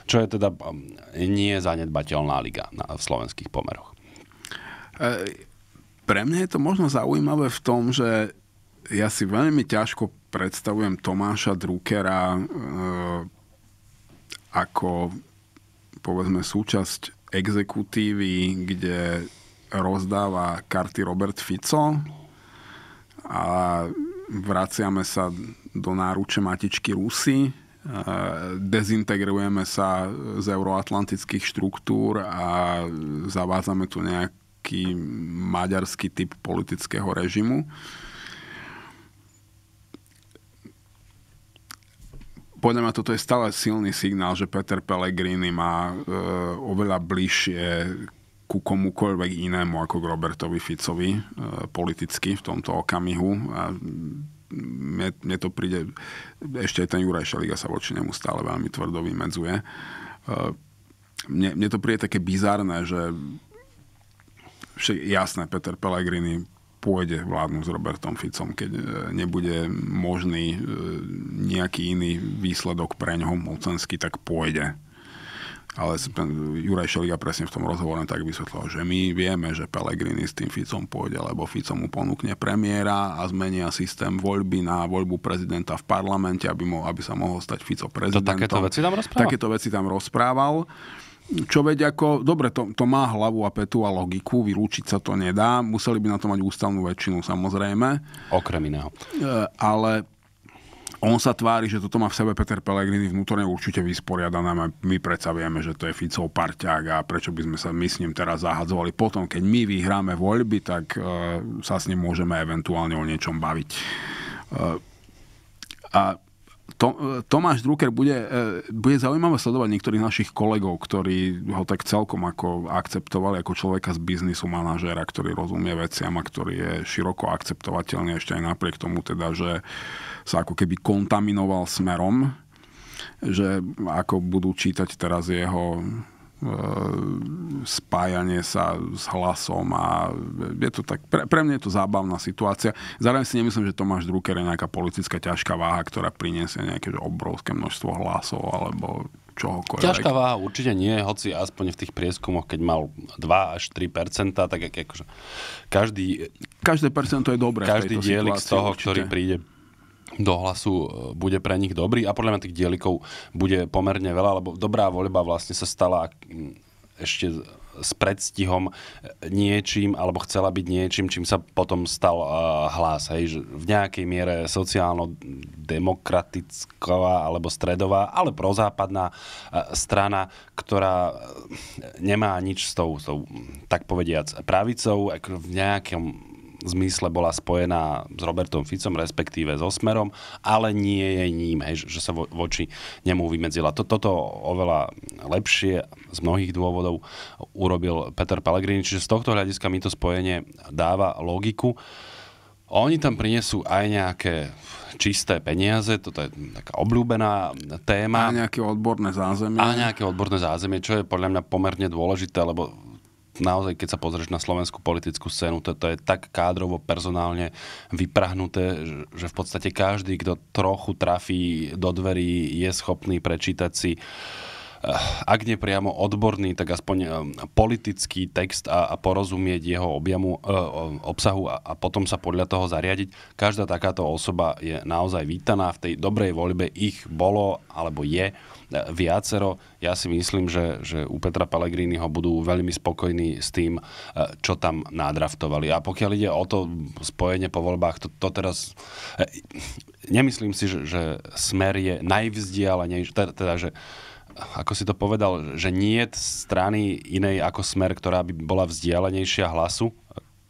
Speaker 2: čo je teda um, nie zanedbateľná liga na, v slovenských pomeroch.
Speaker 1: E, pre mňa je to možno zaujímavé v tom, že ja si veľmi ťažko predstavujem Tomáša Druckera e, ako povedzme súčasť exekutívy, kde rozdáva karty Robert Fico a vraciame sa do náruče matičky Rusy, e, dezintegrujeme sa z euroatlantických štruktúr a zavádzame tu nejaký maďarský typ politického režimu. podľa mňa toto je stále silný signál, že Peter Pellegrini má e, oveľa bližšie ku komukoľvek inému ako k Robertovi Ficovi e, politicky v tomto okamihu. A mne, mne to príde, ešte aj ten Juraj Šeliga sa voči nemu stále veľmi tvrdo vymedzuje. E, mne, mne to príde také bizarné, že však, jasné, Peter Pellegrini pôjde vládnu s Robertom Ficom, keď e, nebude možný e, nejaký iný výsledok pre ňoho mocenský, tak pôjde. Ale Juraj Šeliga presne v tom rozhovore tak vysvetlil, že my vieme, že Pelegrini s tým Ficom pôjde, lebo Ficom mu ponúkne premiéra a zmenia systém voľby na voľbu prezidenta v parlamente, aby, mo, aby sa mohol stať Fico prezidentom. To takéto veci tam rozprával? Takéto veci tam rozprával. Čo veď ako, dobre, to, to má hlavu a petu a logiku, vylúčiť sa to nedá, museli by na to mať ústavnú väčšinu samozrejme.
Speaker 2: Okrem iného.
Speaker 1: E, ale on sa tvári, že toto má v sebe Peter Pellegrini vnútorne určite vysporiadané. My predsa vieme, že to je Ficov parťák a prečo by sme sa my s ním teraz zahadzovali. Potom, keď my vyhráme voľby, tak e, sa s ním môžeme eventuálne o niečom baviť. E, a E, Tomáš Drucker bude, e, bude zaujímavé sledovať niektorých našich kolegov, ktorí ho tak celkom ako akceptovali ako človeka z biznisu manažéra, ktorý rozumie veciam a ktorý je široko akceptovateľný ešte aj napriek tomu teda, že sa ako keby kontaminoval smerom, že ako budú čítať teraz jeho E, spájanie sa s hlasom a je to tak, pre, pre mňa je to zábavná situácia. Zároveň si nemyslím, že Tomáš Drucker je nejaká politická ťažká váha, ktorá priniesie nejaké obrovské množstvo hlasov alebo čohokoľvek. Ťažká
Speaker 2: váha určite nie, hoci aspoň v tých prieskumoch, keď mal 2 až 3 tak akože každý...
Speaker 1: Každé percento je dobré Každý dielik z toho, určite. ktorý
Speaker 2: príde do hlasu e, bude pre nich dobrý a podľa mňa tých dielikov bude pomerne veľa, lebo dobrá voľba vlastne sa stala ešte s predstihom e, niečím alebo chcela byť niečím, čím sa potom stal uh, hlas. Hej, že v nejakej miere sociálno-demokratická alebo stredová, ale prozápadná uh, strana, ktorá nemá nič s tou, tou tak povediac pravicou, v nejakom zmysle bola spojená s Robertom Ficom, respektíve s Osmerom, ale nie je ním, hej, že sa vo, voči nemu vymedzila. Toto oveľa lepšie z mnohých dôvodov urobil Peter Pellegrini, čiže z tohto hľadiska mi to spojenie dáva logiku. Oni tam prinesú aj nejaké čisté peniaze, toto je taká obľúbená téma. A nejaké odborné zázemie. A nejaké odborné zázemie, čo je podľa mňa pomerne dôležité, lebo naozaj, keď sa pozrieš na slovenskú politickú scénu, to, to je tak kádrovo, personálne vyprahnuté, že v podstate každý, kto trochu trafí do dverí, je schopný prečítať si eh, ak nie priamo odborný, tak aspoň eh, politický text a, a porozumieť jeho objamu, e, eh, obsahu a, a potom sa podľa toho zariadiť. Každá takáto osoba je naozaj vítaná. V tej dobrej voľbe ich bolo alebo je viacero. Ja si myslím, že, že u Petra Pellegriniho budú veľmi spokojní s tým, eh, čo tam nadraftovali. A pokiaľ ide o to spojenie po voľbách, to, to teraz... Eh, nemyslím si, že, že smer je najvzdialenejší, teda, teda že ako si to povedal, že nie je strany inej ako smer, ktorá by bola vzdialenejšia hlasu,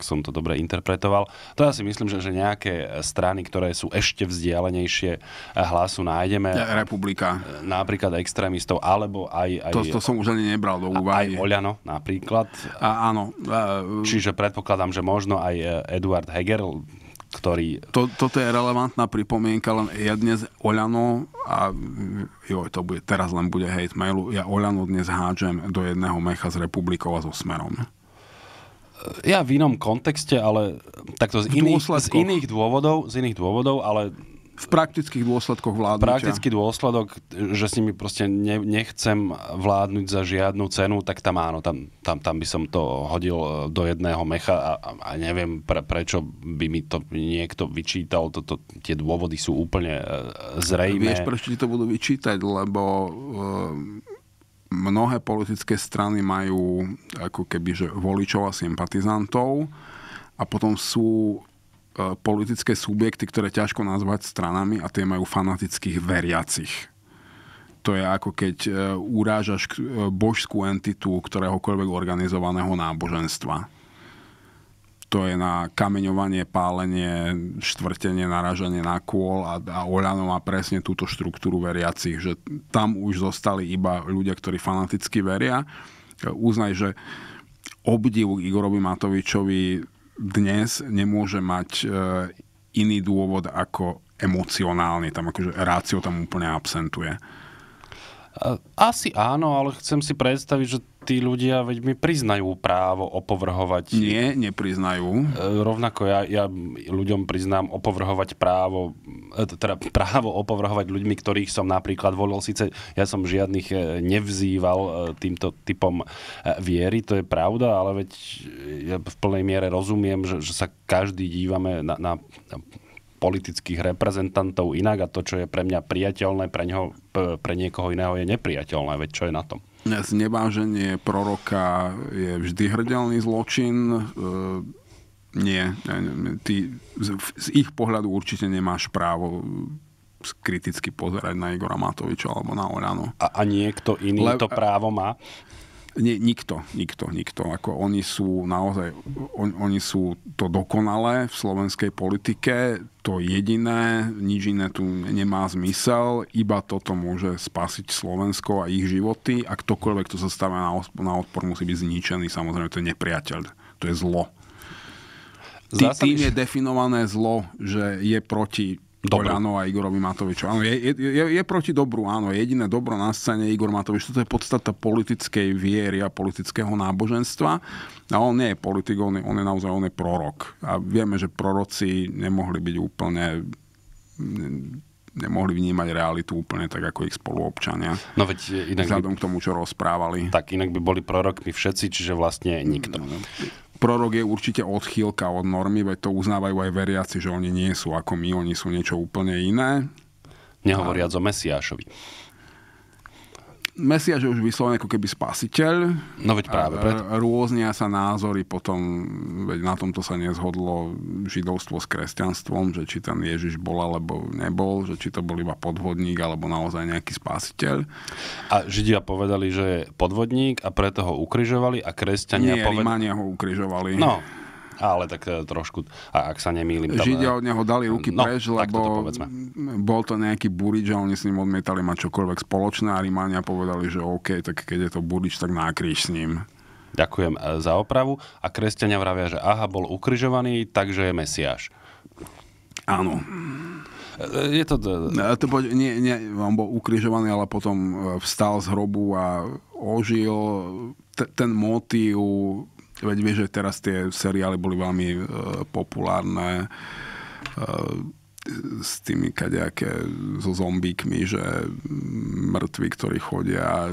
Speaker 2: som to dobre interpretoval. To ja si myslím, že, že nejaké strany, ktoré sú ešte vzdialenejšie eh, hlasu, nájdeme.
Speaker 1: Republika.
Speaker 2: Eh, napríklad extrémistov, alebo aj...
Speaker 1: aj to, to som už ani nebral do úvahy. Aj Oľano
Speaker 2: napríklad. A, áno. Eh, Čiže predpokladám, že možno aj Eduard Heger, ktorý... To, toto je
Speaker 1: relevantná pripomienka, len ja dnes Oľano a joj, to bude, teraz len bude hate mailu, ja Oľano dnes hádžem do jedného mecha s republikou a so Smerom
Speaker 2: ja v inom kontexte, ale takto z, iných, z iných dôvodov, z iných dôvodov,
Speaker 1: ale v praktických dôsledkoch vládnuť. Praktický
Speaker 2: dôsledok, že s nimi proste ne, nechcem vládnuť za žiadnu cenu, tak tam áno, tam, tam, tam by som to hodil e, do jedného mecha a, a neviem pre, prečo by mi to niekto vyčítal. Toto, tie dôvody sú úplne e, zrejme. Vieš,
Speaker 1: prečo ti to budú vyčítať, lebo e, mnohé politické strany majú ako keby že voličov a sympatizantov a potom sú e, politické subjekty, ktoré ťažko nazvať stranami a tie majú fanatických veriacich. To je ako keď e, urážaš e, božskú entitu ktoréhokoľvek organizovaného náboženstva to je na kameňovanie, pálenie, štvrtenie, naražanie na kôl a, a Oľano má presne túto štruktúru veriacich, že tam už zostali iba ľudia, ktorí fanaticky veria. Uznaj, že obdiv Igorovi Matovičovi dnes nemôže mať e, iný dôvod ako emocionálny, tam akože rácio tam úplne absentuje.
Speaker 2: Asi áno, ale chcem si predstaviť, že tí ľudia, veď mi priznajú právo opovrhovať. Nie, nepriznajú. E, rovnako ja, ja ľuďom priznám opovrhovať právo, e, teda právo opovrhovať ľuďmi, ktorých som napríklad volil. Sice ja som žiadnych e, nevzýval týmto typom viery, to je pravda, ale veď ja v plnej miere rozumiem, že, že sa každý dívame na, na politických reprezentantov inak a to, čo je pre mňa priateľné, pre, neho, pre niekoho iného je nepriateľné. Veď čo je na tom?
Speaker 1: zneváženie proroka je vždy hrdelný zločin. E, nie, ty z ich pohľadu určite nemáš právo kriticky pozerať na Igora Matoviča alebo na Oľano. A, a niekto iný Le- to právo má? Nie, nikto, nikto, nikto. Ako oni sú naozaj, on, oni sú to dokonalé v slovenskej politike, to jediné, nič iné tu nemá zmysel, iba toto môže spasiť Slovensko a ich životy a ktokoľvek, kto sa stáva na, na odpor, musí byť zničený. Samozrejme, to je nepriateľ, to je zlo. tým je definované zlo, že je proti Dobre. Oľano a Igorovi Matovičovi. Áno, je, je, je, proti dobru, áno. Jediné dobro na scéne Igor Matovič. Toto je podstata politickej viery a politického náboženstva. A on nie je politik, on je, on je naozaj on je prorok. A vieme, že proroci nemohli byť úplne nemohli vnímať realitu úplne tak ako ich spoluobčania. No veď inak... Vzhľadom by... k tomu, čo rozprávali. Tak inak by boli prorokmi všetci, čiže vlastne nikto. No, no prorok je určite odchýlka od normy, veď to uznávajú aj veriaci, že oni nie sú ako my, oni sú niečo úplne iné. Nehovoriac A... o Mesiášovi. Mesiaž je už vyslovený ako keby spasiteľ. No veď práve. Pred... Rôznia sa názory potom, veď na tomto sa nezhodlo židovstvo s kresťanstvom, že či ten Ježiš bol alebo nebol, že či to bol iba podvodník alebo naozaj nejaký spasiteľ. A
Speaker 2: Židia povedali, že je podvodník a preto ho ukrižovali a kresťania... Nie, poved... Rímania ho ukrižovali. No, ale tak e, trošku, ak sa nemýlim. Tam, Židia od neho dali ruky no, preč,
Speaker 1: lebo to bol to nejaký burič a oni s ním odmietali mať čokoľvek spoločné a Rimania povedali, že OK, tak keď je to burič, tak nákriž s ním. Ďakujem e, za opravu. A
Speaker 2: kresťania vravia, že aha, bol ukrižovaný, takže je Mesiáš. Áno.
Speaker 1: E, je to... to poď, nie, nie, on bol ukrižovaný, ale potom vstal z hrobu a ožil. T- ten motív Veď vieš, že teraz tie seriály boli veľmi e, populárne e, s tými kadejaké, so zombíkmi, že mŕtvi, ktorí chodia,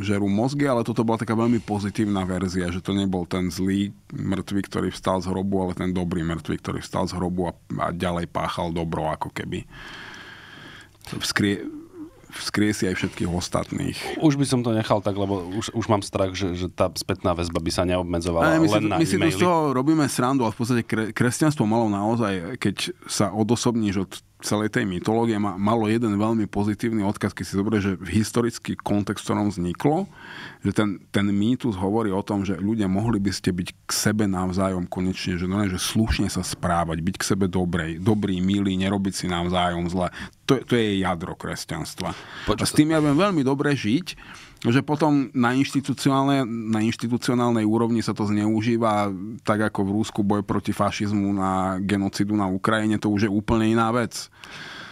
Speaker 1: žerú mozgy, ale toto bola taká veľmi pozitívna verzia, že to nebol ten zlý mŕtvy, ktorý vstal z hrobu, ale ten dobrý mŕtvy, ktorý vstal z hrobu a, a ďalej páchal dobro, ako keby. Vskrie, vzkriesi aj všetkých ostatných.
Speaker 2: Už by som to nechal tak, lebo už, už mám strach, že, že tá spätná väzba by sa neobmedzovala ne, my len si, na My e-maily. si to z toho
Speaker 1: robíme srandu, ale v podstate kre, kresťanstvo malo naozaj, keď sa odosobníš od celej tej mytológie má, malo jeden veľmi pozitívny odkaz, keď si dobre, že v historický kontext, v ktorom vzniklo, že ten, ten mýtus hovorí o tom, že ľudia mohli by ste byť k sebe navzájom konečne, že, no, že slušne sa správať, byť k sebe dobrej, dobrý, milý, nerobiť si navzájom zle. To, to je jadro kresťanstva. Počuť. A s tým ja viem veľmi dobre žiť, že potom na, inštitucionálnej, na inštitucionálnej úrovni sa to zneužíva, tak ako v Rúsku boj proti fašizmu na genocidu na Ukrajine, to už je úplne iná vec.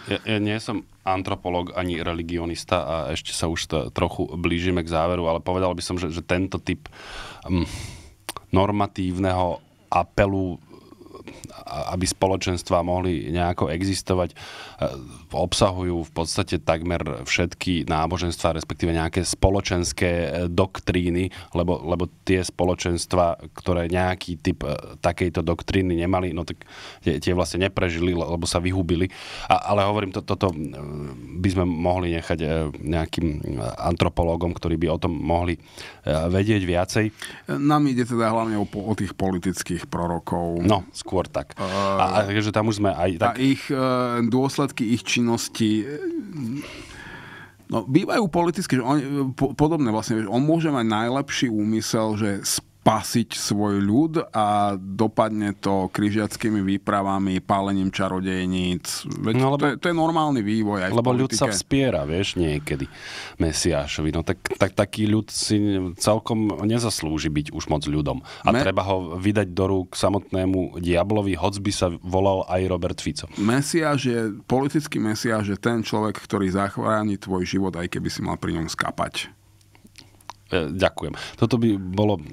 Speaker 1: Ja, ja nie som antropolog ani religionista a ešte sa už t- trochu
Speaker 2: blížime k záveru, ale povedal by som, že, že tento typ um, normatívneho apelu aby spoločenstva mohli nejako existovať, e, obsahujú v podstate takmer všetky náboženstva, respektíve nejaké spoločenské e, doktríny, lebo, lebo tie spoločenstva, ktoré nejaký typ e, takejto doktríny nemali, no tak tie, tie vlastne neprežili, lebo sa vyhubili. A, ale hovorím, to, toto by sme mohli nechať nejakým antropológom, ktorí by o tom mohli vedieť viacej. Nám ide teda hlavne o, o tých politických prorokov. No, skôr tak. A, a že tam už sme aj... Tak... A
Speaker 1: ich e, dôsledky, ich činnosti e, No, bývajú politicky, že on, e, po, podobné vlastne, že on môže mať najlepší úmysel, že sp- pasiť svoj ľud a dopadne to križiackými výpravami, pálením čarodejníc. Veď no, lebo, to, je, to je normálny vývoj aj Lebo ľud sa vspiera, vieš, niekedy Mesiášovi. No
Speaker 2: tak, tak taký ľud si celkom nezaslúži byť už moc ľudom. A Me... treba ho
Speaker 1: vydať do rúk samotnému diablovi, hoc by sa volal aj Robert Fico. Mesiáš je, politický mesiáš je ten človek, ktorý zachráni tvoj život, aj keby si mal pri ňom skapať. E, ďakujem. Toto by bolo e,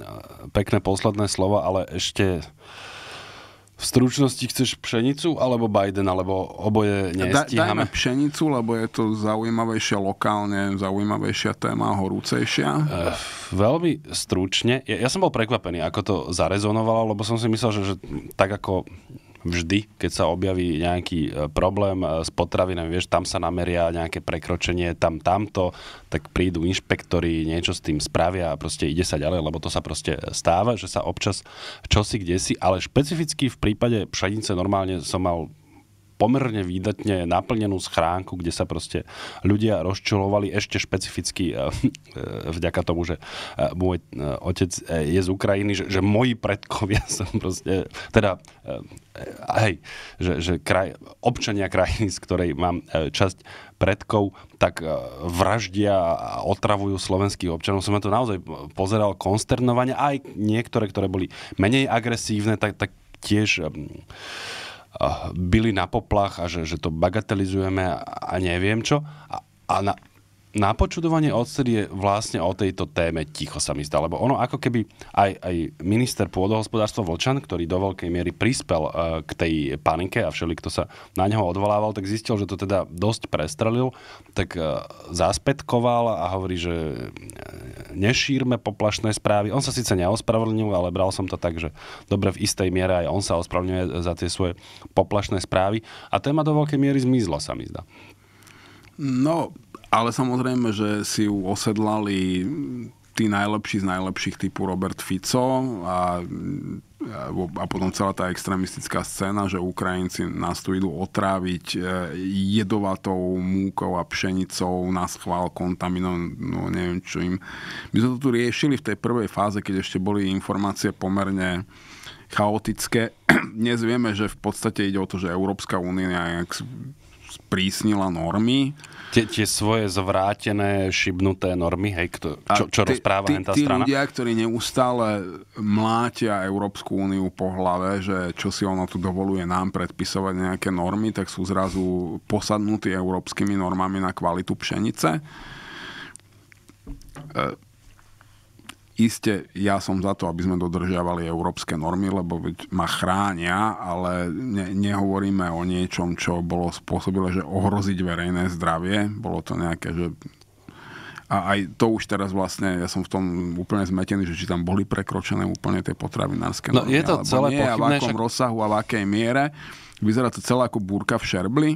Speaker 1: pekné posledné slovo, ale ešte v stručnosti chceš pšenicu alebo Biden, alebo oboje nestíhame? Da, dajme pšenicu, lebo je to zaujímavejšia lokálne, zaujímavejšia téma,
Speaker 2: horúcejšia. E, veľmi stručne. Ja, ja som bol prekvapený, ako to zarezonovalo, lebo som si myslel, že, že tak ako vždy, keď sa objaví nejaký e, problém e, s potravinami, vieš, tam sa nameria nejaké prekročenie, tam tamto, tak prídu inšpektori, niečo s tým spravia a proste ide sa ďalej, lebo to sa proste stáva, že sa občas čosi kde si, ale špecificky v prípade pšenice normálne som mal pomerne výdatne naplnenú schránku, kde sa proste ľudia rozčulovali ešte špecificky e, e, vďaka tomu, že e, môj otec je z Ukrajiny, že, že moji predkovia sú proste, teda hej, že, že kraj, občania krajiny, z ktorej mám časť predkov, tak vraždia a otravujú slovenských občanov. Som na to naozaj pozeral konsternovane, aj niektoré, ktoré boli menej agresívne, tak, tak tiež byli na poplach a že, že to bagatelizujeme a, neviem čo. A, a na, na počudovanie odstedy je vlastne o tejto téme ticho sa mi zdá, lebo ono ako keby aj, aj minister pôdohospodárstva Vlčan, ktorý do veľkej miery prispel uh, k tej panike a všeli, kto sa na neho odvolával, tak zistil, že to teda dosť prestrelil, tak uh, zaspätkoval a hovorí, že e, nešírme poplašné správy. On sa síce neospravedlnil, ale bral som to tak, že dobre v istej miere aj on sa ospravedlňuje za tie svoje poplašné správy a téma do veľkej miery zmizla sa mi zdá.
Speaker 1: No, ale samozrejme, že si ju osedlali tí najlepší z najlepších typu Robert Fico a, a potom celá tá extremistická scéna, že Ukrajinci nás tu idú otráviť e, jedovatou múkou a pšenicou na schvál kontaminom, no neviem čo im. My sme to tu riešili v tej prvej fáze, keď ešte boli informácie pomerne chaotické. Dnes vieme, že v podstate ide o to, že Európska únia sprísnila normy. Tie, tie svoje zvrátené, šibnuté normy,
Speaker 2: hej, kto, čo, čo ty, rozpráva ty, tá strana? Tí
Speaker 1: ľudia, ktorí neustále mlátia Európsku úniu po hlave, že čo si ono tu dovoluje nám predpisovať nejaké normy, tak sú zrazu posadnutí európskymi normami na kvalitu pšenice. E, Isté, ja som za to, aby sme dodržiavali európske normy, lebo ma chránia, ale ne, nehovoríme o niečom, čo bolo spôsobilo, že ohroziť verejné zdravie. Bolo to nejaké, že... A aj to už teraz vlastne, ja som v tom úplne zmetený, že či tam boli prekročené úplne tie potravinárske no, normy. No je to celé nie, pochybné. A v akom však... rozsahu a v akej miere. Vyzerá to celé ako búrka v šerbli.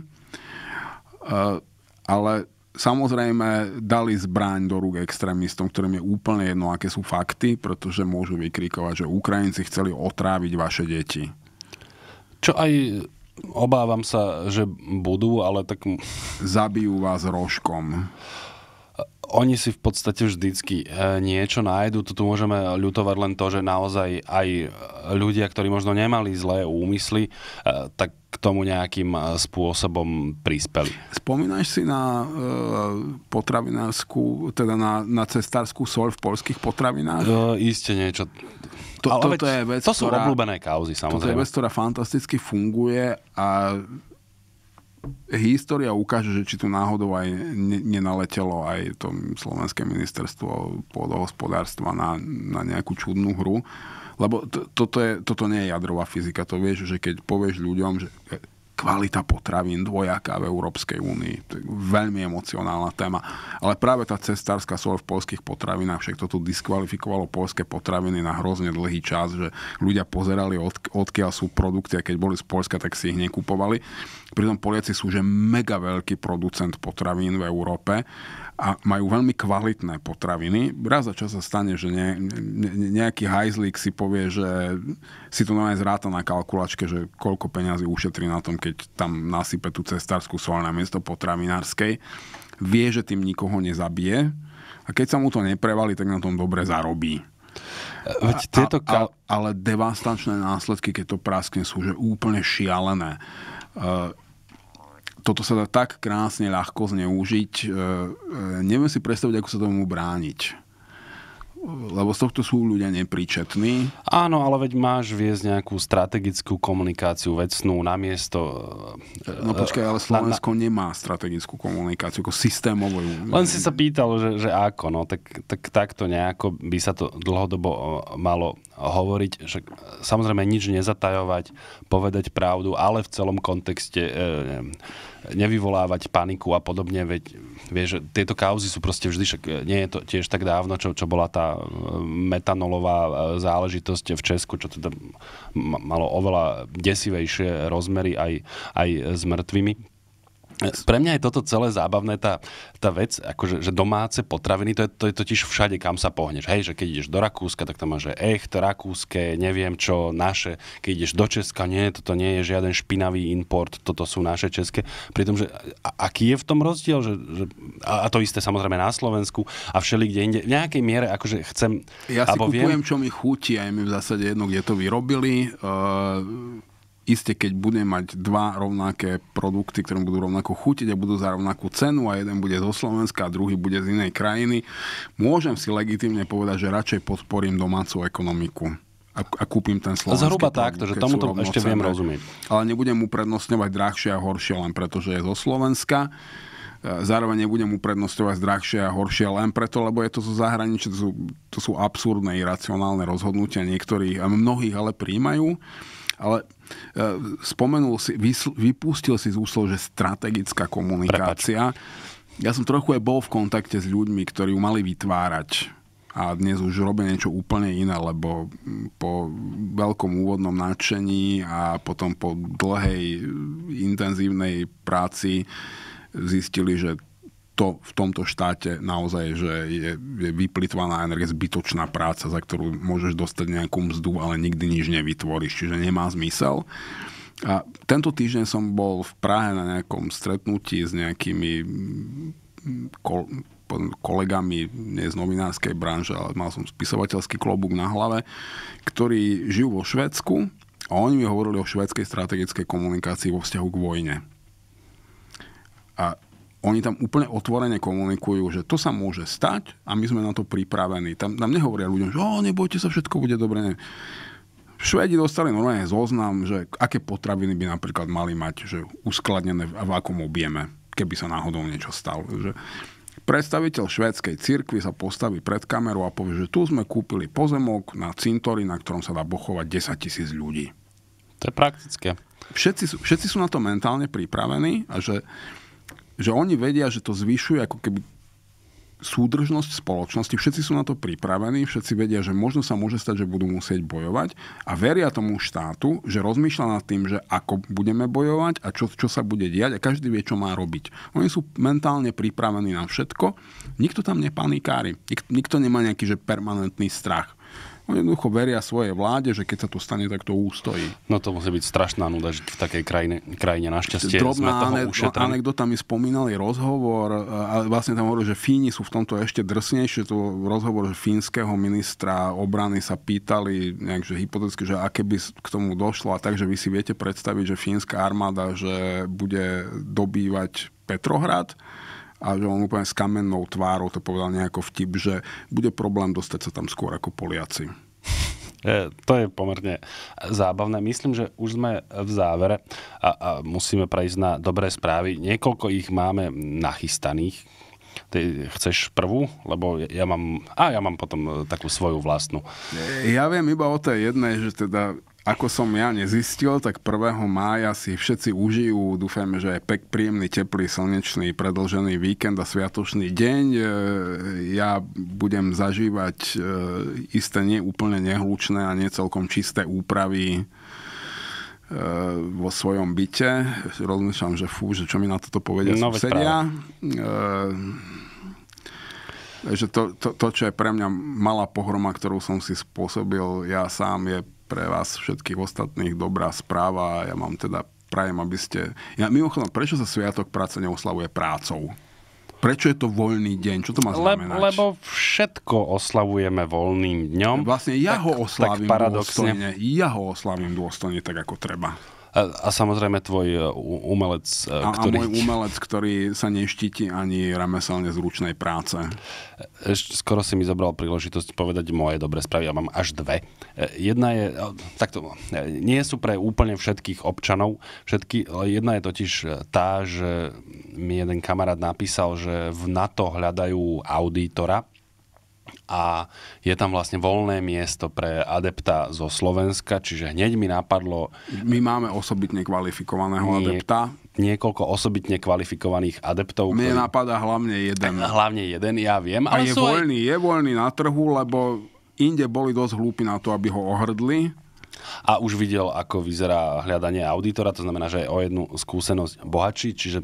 Speaker 1: Uh, ale samozrejme dali zbraň do rúk extrémistom, ktorým je úplne jedno, aké sú fakty, pretože môžu vykrikovať, že Ukrajinci chceli otráviť vaše deti. Čo aj obávam sa, že
Speaker 2: budú, ale tak... Zabijú vás rožkom oni si v podstate vždycky e, niečo nájdu. Tu môžeme ľutovať len to, že naozaj aj ľudia, ktorí možno nemali zlé úmysly, e, tak k tomu nejakým e, spôsobom prispeli.
Speaker 1: Spomínaš si na e, potravinárskú, teda na, na cestárskú sol v polských potravinách?
Speaker 2: E, iste niečo. To, to, to, veď, je vec, to sú ktorá, obľúbené kauzy, samozrejme. To je vec,
Speaker 1: ktorá fantasticky funguje a história ukáže, že či tu náhodou aj nenaletelo aj to Slovenské ministerstvo pôdohospodárstva na, na nejakú čudnú hru. Lebo to, toto, je, toto nie je jadrová fyzika. To vieš, že keď povieš ľuďom, že kvalita potravín dvojaká v Európskej únii. To je veľmi emocionálna téma. Ale práve tá cestárska sol v polských potravinách, však toto diskvalifikovalo polské potraviny na hrozne dlhý čas, že ľudia pozerali, od, odkiaľ sú produkty a keď boli z Polska, tak si ich nekupovali. Pritom Poliaci sú že mega veľký producent potravín v Európe a majú veľmi kvalitné potraviny. Raz za čas sa stane, že ne, ne, nejaký hajzlík si povie, že si to normálne zráta na kalkulačke, že koľko peňazí ušetrí na tom, keď tam nasype tú cestárskú sol na miesto potravinárskej. Vie, že tým nikoho nezabije a keď sa mu to neprevali, tak na tom dobre zarobí. Veď tieto ka- a, a, ale devastačné následky, keď to praskne, sú že úplne šialené. Uh, toto sa dá tak krásne ľahko zneužiť. E, e, neviem si predstaviť, ako sa tomu brániť lebo z tohto sú ľudia nepričetní. Áno, ale veď máš
Speaker 2: viesť nejakú strategickú komunikáciu vecnú na miesto... E, no počkaj, ale Slovensko
Speaker 1: na, na... nemá strategickú komunikáciu, ako systémovú. Len si
Speaker 2: sa pýtal, že, že ako, no tak, tak takto nejako by sa to dlhodobo e, malo hovoriť, že samozrejme nič nezatajovať, povedať pravdu, ale v celom kontexte e, nevyvolávať paniku a podobne, veď vieš, tieto kauzy sú proste vždy, však e, nie je to tiež tak dávno, čo, čo bola tá e, metanolová e, záležitosť v Česku, čo teda malo oveľa desivejšie rozmery aj, aj s mŕtvými. Pre mňa je toto celé zábavné, tá, tá vec, akože, že domáce potraviny, to je, to je totiž všade, kam sa pohneš. Hej, že keď ideš do Rakúska, tak tam máš, že echt, rakúske, neviem čo, naše. Keď ideš do Česka, nie, toto nie je žiaden špinavý import, toto sú naše české. Pritom, že a, aký je v tom rozdiel? Že, že, a, to isté samozrejme na Slovensku a všeli kde inde. V nejakej miere, akože chcem...
Speaker 1: Ja si kupujem, viem, čo mi chutí, aj mi v zásade jedno, kde to vyrobili. Uh Isté, keď budem mať dva rovnaké produkty, ktoré budú rovnako chutiť a budú za rovnakú cenu a jeden bude zo Slovenska a druhý bude z inej krajiny, môžem si legitimne povedať, že radšej podporím domácu ekonomiku a, a kúpim ten slovenský. Zhruba tak, že tomuto ešte viem rozumieť. Ale nebudem uprednostňovať drahšie a horšie len preto, že je zo Slovenska. E, zároveň nebudem uprednostňovať drahšie a horšie len preto, lebo je to zo zahraničia, to sú, to sú absurdné, iracionálne rozhodnutia, niektorí, mnohých ale príjmajú. Ale e, spomenul si, vypustil si z úslov, že strategická komunikácia. Prepač. Ja som trochu aj bol v kontakte s ľuďmi, ktorí ju mali vytvárať a dnes už robia niečo úplne iné, lebo po veľkom úvodnom nadšení a potom po dlhej intenzívnej práci zistili, že to v tomto štáte naozaj, že je, je vyplitvaná energia, zbytočná práca, za ktorú môžeš dostať nejakú mzdu, ale nikdy nič nevytvoríš, čiže nemá zmysel. A tento týždeň som bol v Prahe na nejakom stretnutí s nejakými mm, kol, kolegami nie z novinárskej branže, ale mal som spisovateľský klobúk na hlave, ktorí žijú vo Švedsku a oni mi hovorili o švedskej strategickej komunikácii vo vzťahu k vojne. A oni tam úplne otvorene komunikujú, že to sa môže stať a my sme na to pripravení. Tam, tam nehovoria ľuďom, že o, nebojte sa, všetko bude dobre. Ne. Švedi dostali normálne zoznam, že aké potraviny by napríklad mali mať, že uskladnené v, v akom objeme, keby sa náhodou niečo stalo. Že predstaviteľ švédskej cirkvi sa postaví pred kameru a povie, že tu sme kúpili pozemok na cintory, na ktorom sa dá bochovať 10 tisíc ľudí. To je praktické. Všetci sú, všetci sú na to mentálne pripravení a že že oni vedia, že to zvyšuje ako keby súdržnosť spoločnosti, všetci sú na to pripravení, všetci vedia, že možno sa môže stať, že budú musieť bojovať a veria tomu štátu, že rozmýšľa nad tým, že ako budeme bojovať a čo, čo sa bude diať a každý vie, čo má robiť. Oni sú mentálne pripravení na všetko, nikto tam nepanikári, nikto, nikto nemá nejaký že permanentný strach. Jednoducho veria svojej vláde, že keď sa to stane, tak to ústojí. No to musí byť strašná nuda že v takej krajine, krajine našťastie. Drobná sme toho anekdota mi spomínali rozhovor, a vlastne tam hovorí, že Fíni sú v tomto ešte drsnejšie, to rozhovor že fínskeho ministra obrany sa pýtali nejak, že hypoteticky, že aké by k tomu došlo a tak, že vy si viete predstaviť, že fínska armáda, že bude dobývať Petrohrad a že on úplne s kamennou tvárou to povedal nejako vtip, že bude problém dostať sa tam skôr ako Poliaci. To je pomerne
Speaker 2: zábavné. Myslím, že už sme v závere a, a musíme prejsť na dobré správy. Niekoľko ich máme nachystaných. Ty chceš prvú? Lebo ja
Speaker 1: mám, a ja mám potom e, takú svoju vlastnú. Ja viem iba o tej jednej, že teda ako som ja nezistil, tak 1. mája si všetci užijú, dúfajme, že je pek príjemný, teplý, slnečný, predlžený víkend a sviatočný deň. E, ja budem zažívať e, isté neúplne nehlučné a necelkom čisté úpravy e, vo svojom byte. Rozmýšľam, že fú, že čo mi na toto povedia no, susedia. Takže to, to, to, čo je pre mňa malá pohroma, ktorú som si spôsobil ja sám, je pre vás všetkých ostatných dobrá správa. Ja mám teda, prajem, aby ste... Ja, mimochodom, prečo sa Sviatok práce neoslavuje prácou? Prečo je to voľný deň? Čo to má znamenať? Le, lebo všetko oslavujeme voľným dňom. Vlastne ja tak, ho oslavím dôstojne. Ja ho oslavím dôstojne tak, ako treba. A, a samozrejme tvoj e, umelec, e, a, ktorý... A môj umelec, ktorý sa neštíti ani remeselne zručnej práce. E, skoro
Speaker 2: si mi zobral príležitosť povedať moje dobré správy, ja mám až dve. Jedna je, takto, nie sú pre úplne všetkých občanov, všetky, jedna je totiž tá, že mi jeden kamarát napísal, že v NATO hľadajú auditora, a je tam vlastne voľné miesto pre adepta zo Slovenska, čiže hneď mi napadlo... My máme osobitne kvalifikovaného nie, adepta. Niekoľko osobitne kvalifikovaných adeptov. Mne ktorý... napadá hlavne jeden. Hlavne jeden, ja viem. A ale je voľný,
Speaker 1: aj... je voľný na trhu, lebo inde boli dosť hlúpi na to, aby ho ohrdli. A
Speaker 2: už videl, ako vyzerá hľadanie auditora, to znamená, že je o jednu skúsenosť bohatší, čiže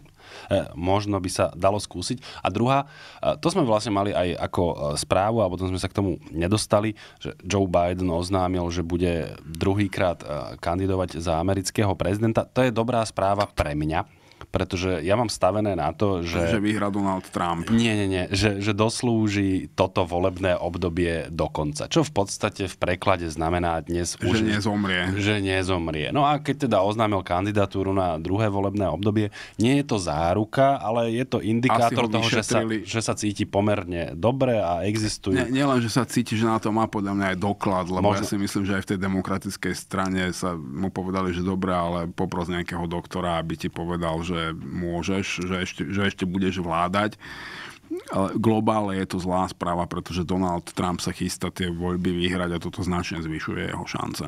Speaker 2: E, možno by sa dalo skúsiť. A druhá, e, to sme vlastne mali aj ako e, správu a potom sme sa k tomu nedostali, že Joe Biden oznámil, že bude druhýkrát kandidovať za amerického prezidenta. To je dobrá správa pre mňa, pretože ja mám stavené na to, že... Že vyhra Donald Trump. Nie, nie, nie, že, že doslúži toto volebné obdobie do konca, čo v podstate v preklade znamená dnes už... Že nezomrie. Že nezomrie. No a keď teda oznámil kandidatúru na druhé volebné obdobie, nie je to záruka, ale je to indikátor toho, že sa, že sa cíti pomerne
Speaker 1: dobre a existuje. Nie, nielen, že sa cíti, že na to má podľa mňa aj doklad, lebo Možno... ja si myslím, že aj v tej demokratickej strane sa mu povedali, že dobre, ale popros nejakého doktora, aby ti povedal, že môžeš, že ešte, že ešte budeš vládať. Ale globálne je to zlá správa, pretože Donald Trump sa chystá tie voľby vyhrať a toto značne zvyšuje jeho šance.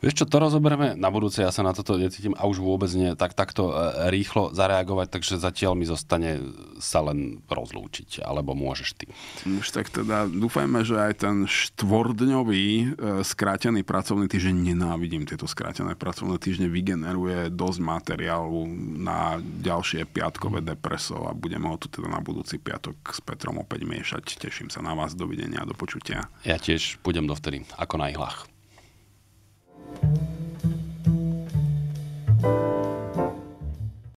Speaker 2: Vieš čo, to rozoberieme na budúce, ja sa na toto necítim a už vôbec nie tak takto e, rýchlo zareagovať,
Speaker 1: takže zatiaľ mi zostane sa len rozlúčiť, alebo môžeš ty. Už tak teda dúfajme, že aj ten štvordňový e, skrátený pracovný týždeň, nenávidím tieto skrátené pracovné týždne, vygeneruje dosť materiálu na ďalšie piatkové depreso a budeme ho tu teda na budúci piatok s Petrom opäť miešať. Teším sa na vás, dovidenia, do počutia.
Speaker 2: Ja tiež budem dovtedy, ako na ihlách. thank you